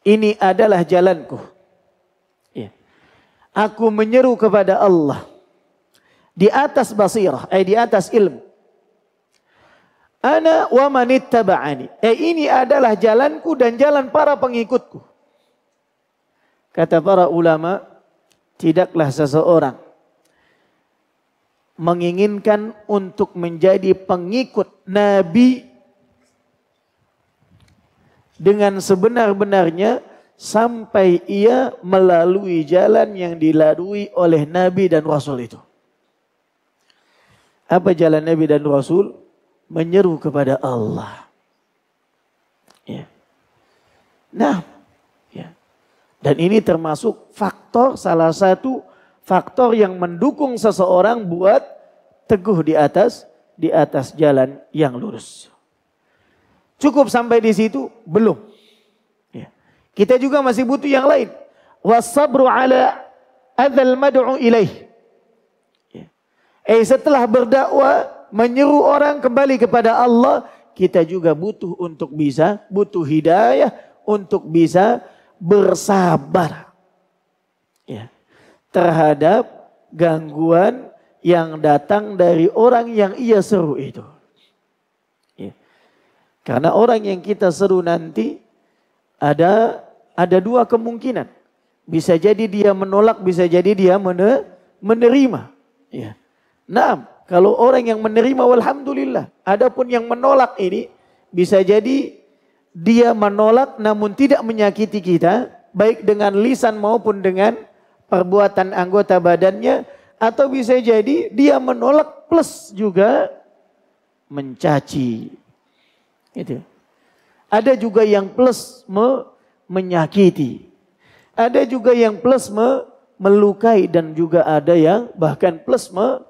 ini adalah jalanku. Ya. Aku menyeru kepada Allah di atas basirah, eh di atas ilmu. Ana wa man ittaba'ani. Eh ini adalah jalanku dan jalan para pengikutku. Kata para ulama, Tidaklah seseorang menginginkan untuk menjadi pengikut Nabi dengan sebenar-benarnya sampai ia melalui jalan yang dilalui oleh Nabi dan Rasul itu. Apa jalan Nabi dan Rasul? Menyeru kepada Allah. Ya. Nah, dan ini termasuk faktor salah satu faktor yang mendukung seseorang buat teguh di atas di atas jalan yang lurus. Cukup sampai di situ? Belum. Ya. Kita juga masih butuh yang lain. Wasabru ala adzal mad'u ilaih. Ya. Eh setelah berdakwah menyeru orang kembali kepada Allah, kita juga butuh untuk bisa, butuh hidayah untuk bisa bersabar ya, terhadap gangguan yang datang dari orang yang ia seru itu. Ya. Karena orang yang kita seru nanti ada ada dua kemungkinan. Bisa jadi dia menolak, bisa jadi dia menerima. Ya. Nah, kalau orang yang menerima, alhamdulillah Adapun yang menolak ini bisa jadi dia menolak namun tidak menyakiti kita baik dengan lisan maupun dengan perbuatan anggota badannya atau bisa jadi dia menolak plus juga mencaci. itu Ada juga yang plus me menyakiti. Ada juga yang plus me melukai dan juga ada yang bahkan plus me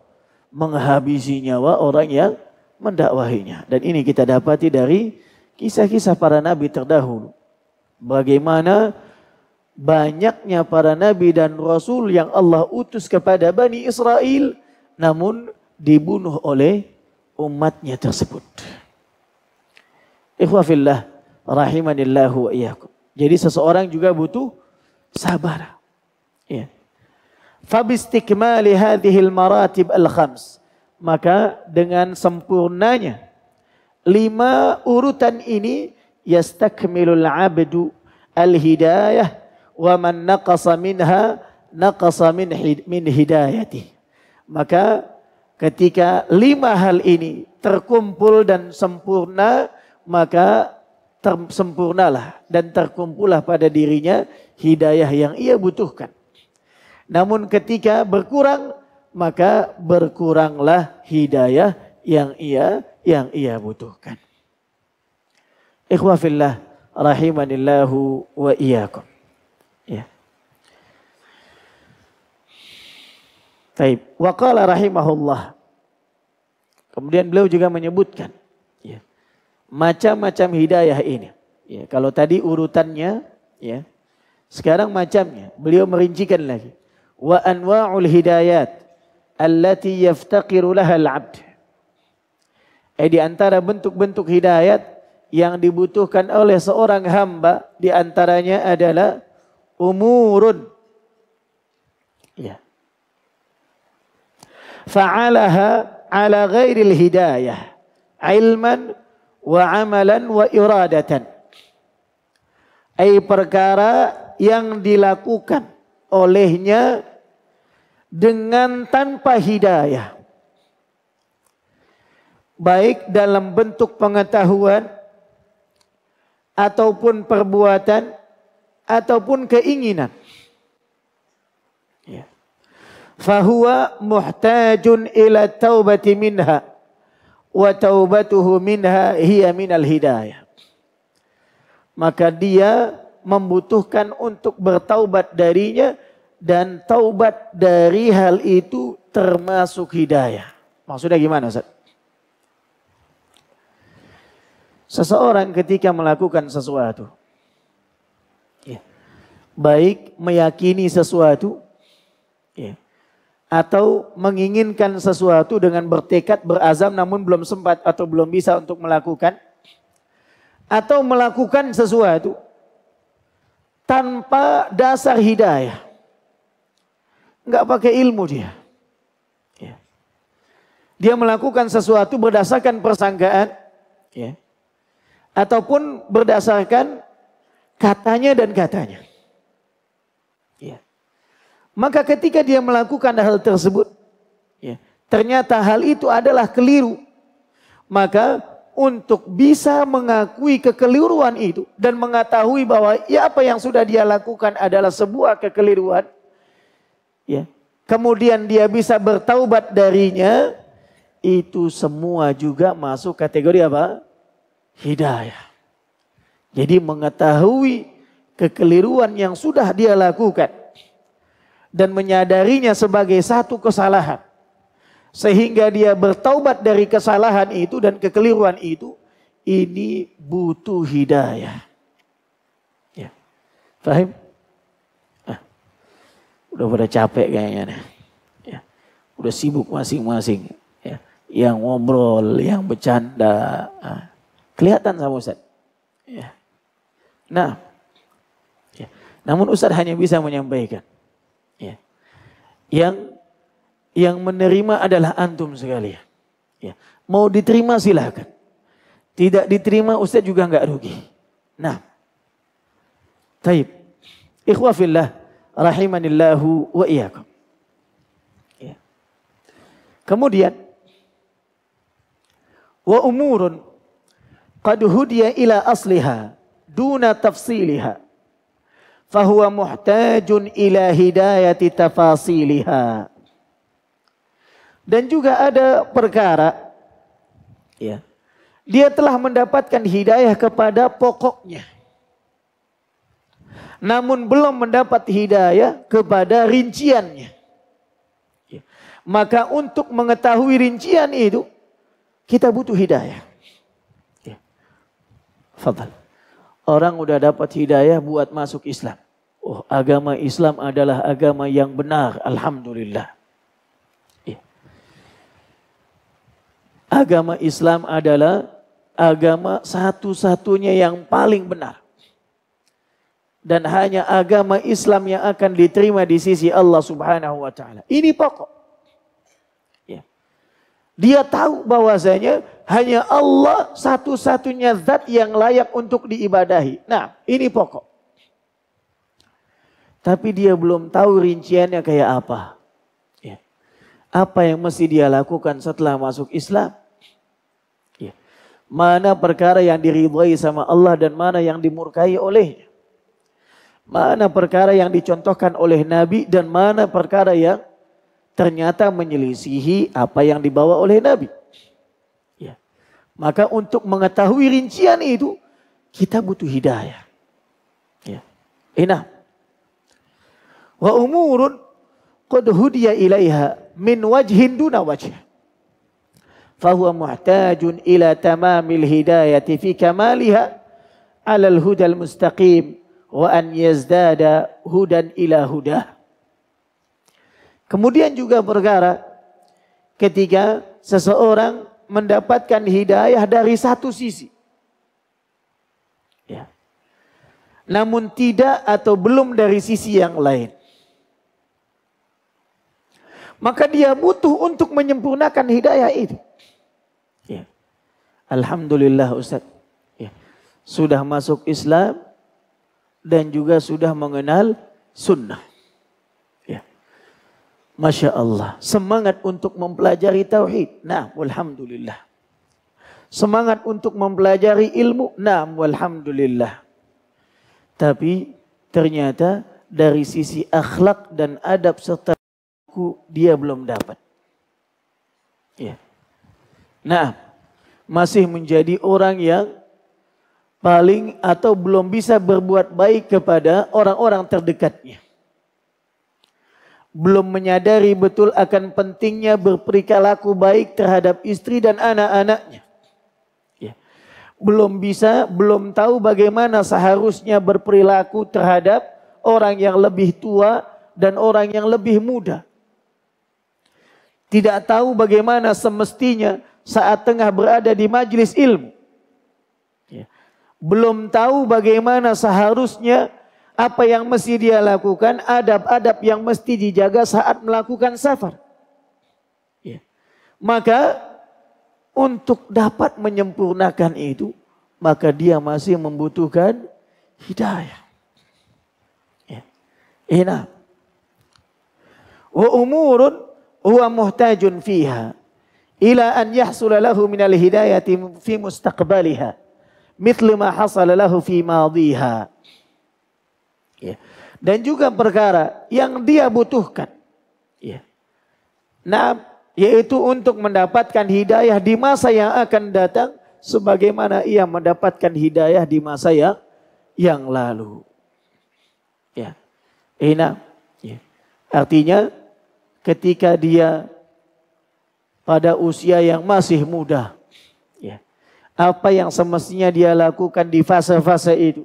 menghabisi nyawa orang yang mendakwahinya. Dan ini kita dapati dari Kisah-kisah para nabi terdahulu. Bagaimana banyaknya para nabi dan rasul yang Allah utus kepada Bani Israel namun dibunuh oleh umatnya tersebut. Ikhwafillah rahimanillahu wa iyakum. Jadi seseorang juga butuh sabar. Ya. Fabistikmali hadhil maratib al-khams. Maka dengan sempurnanya Lima urutan ini yastakmilul abdu al-hidayah wa man naqasa minha naqasa min, min hidayati. Maka ketika lima hal ini terkumpul dan sempurna maka sempurnalah dan terkumpullah pada dirinya hidayah yang ia butuhkan. Namun ketika berkurang maka berkuranglah hidayah yang ia yang ia butuhkan. Ikhwafillah rahimanillahu wa iyyakum. Ya. Taib. Wa qala rahimahullah. Kemudian beliau juga menyebutkan ya, macam-macam hidayah ini. Ya, kalau tadi urutannya, ya, sekarang macamnya. Beliau merincikan lagi. Wa anwa'ul hidayat allati yaftaqiru laha al-'abd. Eh di antara bentuk-bentuk hidayat yang dibutuhkan oleh seorang hamba di antaranya adalah umurun. Ya. Fa'alaha ala ghairil hidayah ilman wa amalan wa iradatan. Ay perkara yang dilakukan olehnya dengan tanpa hidayah baik dalam bentuk pengetahuan ataupun perbuatan ataupun keinginan. Ya. Fahuwa muhtajun ila taubati minha wa taubatuhu minha hiya minal hidayah. Maka dia membutuhkan untuk bertaubat darinya dan taubat dari hal itu termasuk hidayah. Maksudnya gimana Ustaz? seseorang ketika melakukan sesuatu. Ya. Baik meyakini sesuatu ya. atau menginginkan sesuatu dengan bertekad berazam namun belum sempat atau belum bisa untuk melakukan atau melakukan sesuatu tanpa dasar hidayah. Enggak pakai ilmu dia. Ya. Dia melakukan sesuatu berdasarkan persangkaan. Yeah ataupun berdasarkan katanya dan katanya. Ya. Maka ketika dia melakukan hal tersebut, ya, ternyata hal itu adalah keliru. Maka untuk bisa mengakui kekeliruan itu dan mengetahui bahwa ya apa yang sudah dia lakukan adalah sebuah kekeliruan, ya. Kemudian dia bisa bertaubat darinya, itu semua juga masuk kategori apa? hidayah. Jadi mengetahui kekeliruan yang sudah dia lakukan dan menyadarinya sebagai satu kesalahan sehingga dia bertaubat dari kesalahan itu dan kekeliruan itu ini butuh hidayah. Ya. Fahim? Ah. Udah pada capek kayaknya nih. Ya. Udah sibuk masing-masing. Ya. Yang ngobrol, yang bercanda. Ah. Kelihatan sama Ustaz. Ya. Nah, ya. namun Ustaz hanya bisa menyampaikan. Ya. Yang yang menerima adalah antum sekalian. Ya. Mau diterima silahkan. Tidak diterima Ustaz juga nggak rugi. Nah, taib. Ikhwafillah rahimanillahu wa iyakum. Ya. Kemudian, wa umurun qad ila asliha duna tafsiliha fahuwa muhtajun ila hidayati tafasiliha dan juga ada perkara ya dia telah mendapatkan hidayah kepada pokoknya namun belum mendapat hidayah kepada rinciannya ya. maka untuk mengetahui rincian itu kita butuh hidayah Fadal. Orang udah dapat hidayah buat masuk Islam. Oh, agama Islam adalah agama yang benar. Alhamdulillah. Ya. Agama Islam adalah agama satu-satunya yang paling benar. Dan hanya agama Islam yang akan diterima di sisi Allah Subhanahu wa taala. Ini pokok. Dia tahu bahwasanya hanya Allah satu-satunya zat yang layak untuk diibadahi. Nah, ini pokok. Tapi dia belum tahu rinciannya kayak apa. Ya. Apa yang mesti dia lakukan setelah masuk Islam? Ya. Mana perkara yang diridhai sama Allah dan mana yang dimurkai olehnya? Mana perkara yang dicontohkan oleh Nabi dan mana perkara yang ternyata menyelisihi apa yang dibawa oleh Nabi. Ya. Maka untuk mengetahui rincian itu kita butuh hidayah. Ya. Enak. Wa umurun qad hudiya ilaiha min wajhin duna wajh. Fahuwa muhtajun ila tamamil hidayati fi kamaliha alal hudal mustaqim wa an yazdada hudan ila hudah. Kemudian juga perkara ketika seseorang mendapatkan hidayah dari satu sisi. Ya. Namun tidak atau belum dari sisi yang lain. Maka dia butuh untuk menyempurnakan hidayah itu. Ya. Alhamdulillah Ustaz. Ya. Sudah masuk Islam dan juga sudah mengenal sunnah. Masya Allah. Semangat untuk mempelajari tauhid. Nah, walhamdulillah. Semangat untuk mempelajari ilmu. Nah, walhamdulillah. Tapi ternyata dari sisi akhlak dan adab serta aku dia belum dapat. Ya. Nah, masih menjadi orang yang paling atau belum bisa berbuat baik kepada orang-orang terdekatnya belum menyadari betul akan pentingnya berperikalaku baik terhadap istri dan anak-anaknya. Ya. Belum bisa, belum tahu bagaimana seharusnya berperilaku terhadap orang yang lebih tua dan orang yang lebih muda. Tidak tahu bagaimana semestinya saat tengah berada di majelis ilmu. Ya. Belum tahu bagaimana seharusnya apa yang mesti dia lakukan, adab-adab yang mesti dijaga saat melakukan safar. Ya. Maka untuk dapat menyempurnakan itu, maka dia masih membutuhkan hidayah. Ya. Ina. Wa umurun huwa muhtajun fiha ila an yahsula lahu minal hidayati fi mustaqbaliha mithlu ma hasala lahu fi madiha. Ya. Dan juga perkara yang dia butuhkan. Ya. Nah, yaitu untuk mendapatkan hidayah di masa yang akan datang sebagaimana ia mendapatkan hidayah di masa yang yang lalu. Ya. Ina. Eh, ya. Artinya ketika dia pada usia yang masih muda ya. Apa yang semestinya dia lakukan di fase-fase itu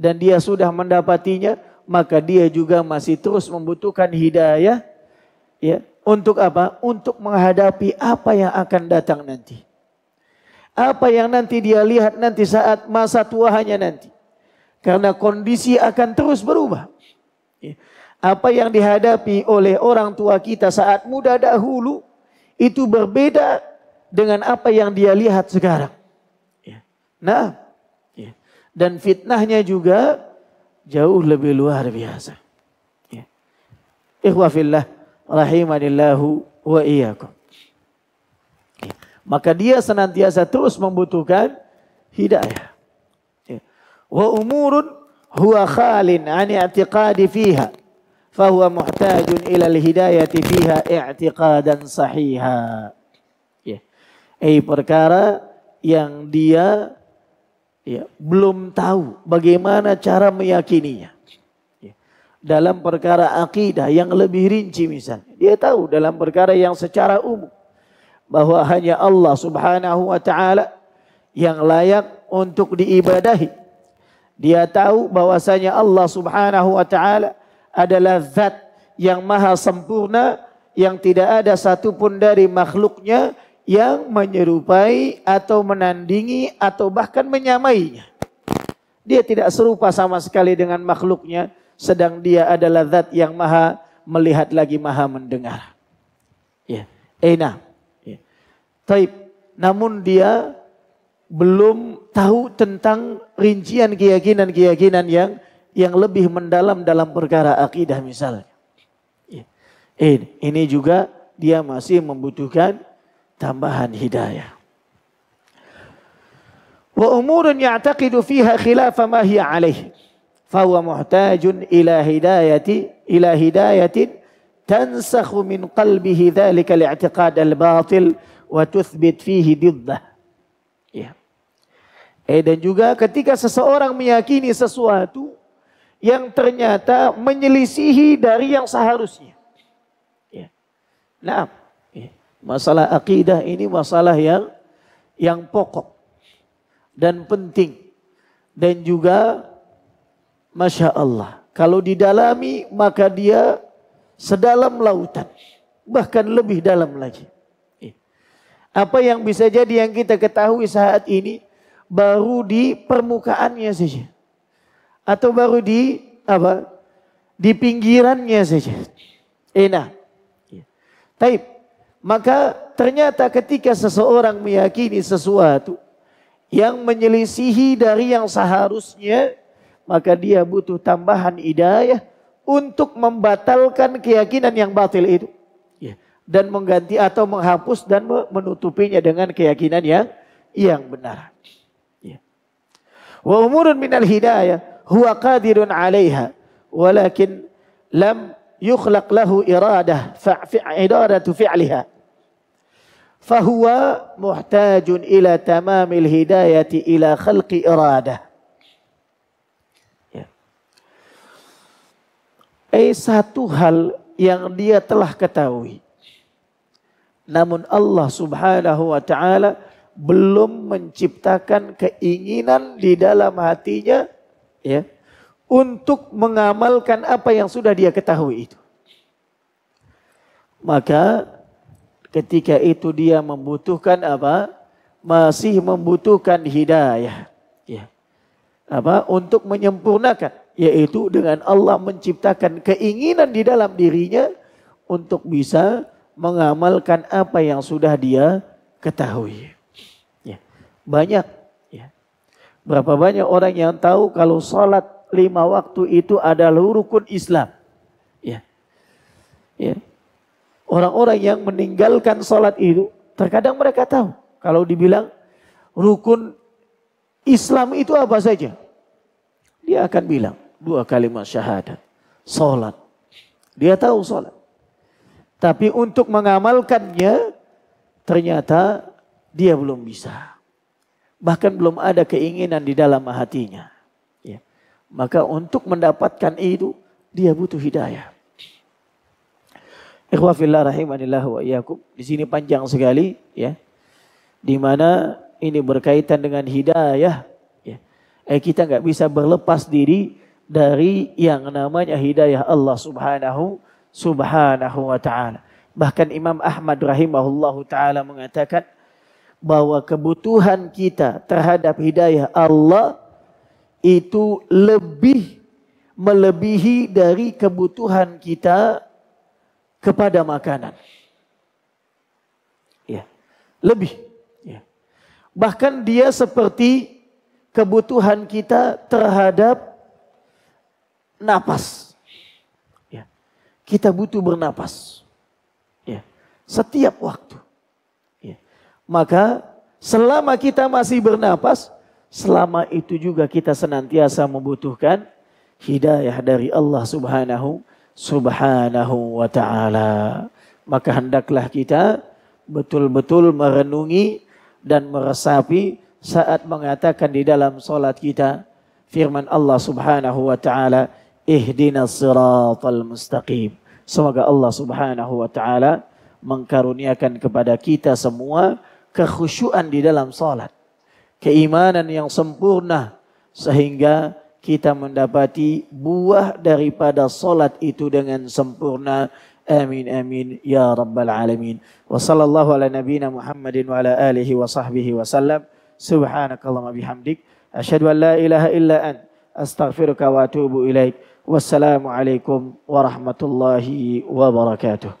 dan dia sudah mendapatinya, maka dia juga masih terus membutuhkan hidayah. Ya, untuk apa? Untuk menghadapi apa yang akan datang nanti. Apa yang nanti dia lihat nanti saat masa tua hanya nanti. Karena kondisi akan terus berubah. Ya. Apa yang dihadapi oleh orang tua kita saat muda dahulu itu berbeda dengan apa yang dia lihat sekarang. Ya. Nah, dan fitnahnya juga jauh lebih luar biasa. Ya. Ikhwafillah rahimanillahu wa iyyakum. Ya. Maka dia senantiasa terus membutuhkan hidayah. Ya. Wa umurun huwa khalin an i'tiqadi fiha fahuwa muhtajun ila al-hidayati fiha i'tiqadan sahiha. Ya. Eh perkara yang dia ya, belum tahu bagaimana cara meyakininya. Ya. Dalam perkara akidah yang lebih rinci misalnya. Dia tahu dalam perkara yang secara umum. Bahwa hanya Allah subhanahu wa ta'ala yang layak untuk diibadahi. Dia tahu bahwasanya Allah subhanahu wa ta'ala adalah zat yang maha sempurna. Yang tidak ada satupun dari makhluknya yang menyerupai atau menandingi atau bahkan menyamainya. Dia tidak serupa sama sekali dengan makhluknya, sedang dia adalah zat yang maha melihat lagi maha mendengar. Ya, enak. Eh, ya. Taib. Namun dia belum tahu tentang rincian keyakinan-keyakinan yang yang lebih mendalam dalam perkara akidah misalnya. Ya. Eh, ini juga dia masih membutuhkan tambahan hidayah. Wa umurun ya'taqidu fiha khilafa ma hiya alaih. Fahuwa muhtajun ila hidayati ila hidayatin tansakhu min qalbihi dhalika al al-batil wa tuthbit fihi diddah. Ya. Eh dan juga ketika seseorang meyakini sesuatu yang ternyata menyelisihi dari yang seharusnya. Ya. Nah, Masalah akidah ini masalah yang yang pokok dan penting dan juga masya Allah kalau didalami maka dia sedalam lautan bahkan lebih dalam lagi. Iya. Apa yang bisa jadi yang kita ketahui saat ini baru di permukaannya saja atau baru di apa di pinggirannya saja. Enak. Iya. tapi maka ternyata ketika seseorang meyakini sesuatu yang menyelisihi dari yang seharusnya, maka dia butuh tambahan idayah untuk membatalkan keyakinan yang batil itu. Ya. Dan mengganti atau menghapus dan menutupinya dengan keyakinan yang yang benar. Ya. Wa umurun minal hidayah huwa qadirun alaiha. Walakin lam yukhlaq lahu iradah fa iradatu fi'liha fahuwa muhtajun ila tamamil hidayati ila khalqi iradah ya. Eh satu hal yang dia telah ketahui namun Allah subhanahu wa ta'ala belum menciptakan keinginan di dalam hatinya ya untuk mengamalkan apa yang sudah dia ketahui itu. Maka ketika itu dia membutuhkan apa? Masih membutuhkan hidayah. Ya. Apa? Untuk menyempurnakan. Yaitu dengan Allah menciptakan keinginan di dalam dirinya untuk bisa mengamalkan apa yang sudah dia ketahui. Ya. Banyak. Ya. Berapa banyak orang yang tahu kalau sholat lima waktu itu adalah rukun Islam. Ya. Ya. Orang-orang yang meninggalkan sholat itu, terkadang mereka tahu. Kalau dibilang rukun Islam itu apa saja? Dia akan bilang dua kalimat syahadat, sholat. Dia tahu sholat. Tapi untuk mengamalkannya, ternyata dia belum bisa. Bahkan belum ada keinginan di dalam hatinya. Maka untuk mendapatkan itu dia butuh hidayah. Ikhwafillah rahimanillah wa iyyakum. Di sini panjang sekali ya. Di mana ini berkaitan dengan hidayah. Ya. Eh kita nggak bisa berlepas diri dari yang namanya hidayah Allah Subhanahu Subhanahu wa taala. Bahkan Imam Ahmad rahimahullahu taala mengatakan bahwa kebutuhan kita terhadap hidayah Allah itu lebih melebihi dari kebutuhan kita kepada makanan. Ya, lebih. Ya. Bahkan dia seperti kebutuhan kita terhadap napas. Ya. Kita butuh bernapas. Ya. Setiap waktu. Ya. Maka selama kita masih bernapas, Selama itu juga kita senantiasa membutuhkan hidayah dari Allah Subhanahu Subhanahu wa taala. Maka hendaklah kita betul-betul merenungi dan meresapi saat mengatakan di dalam solat kita firman Allah Subhanahu wa taala, "Ihdinas siratal mustaqim." Semoga Allah Subhanahu wa taala mengkaruniakan kepada kita semua kekhusyuan di dalam solat. keimanan yang sempurna sehingga kita mendapati buah daripada salat itu dengan sempurna amin amin ya rabbal alamin wa sallallahu ala nabina muhammadin wa ala alihi wa sahbihi wa sallam subhanakallahumma bihamdik ashhadu an la ilaha illa an astaghfiruka wa atubu ilaik wassalamu alaikum warahmatullahi wabarakatuh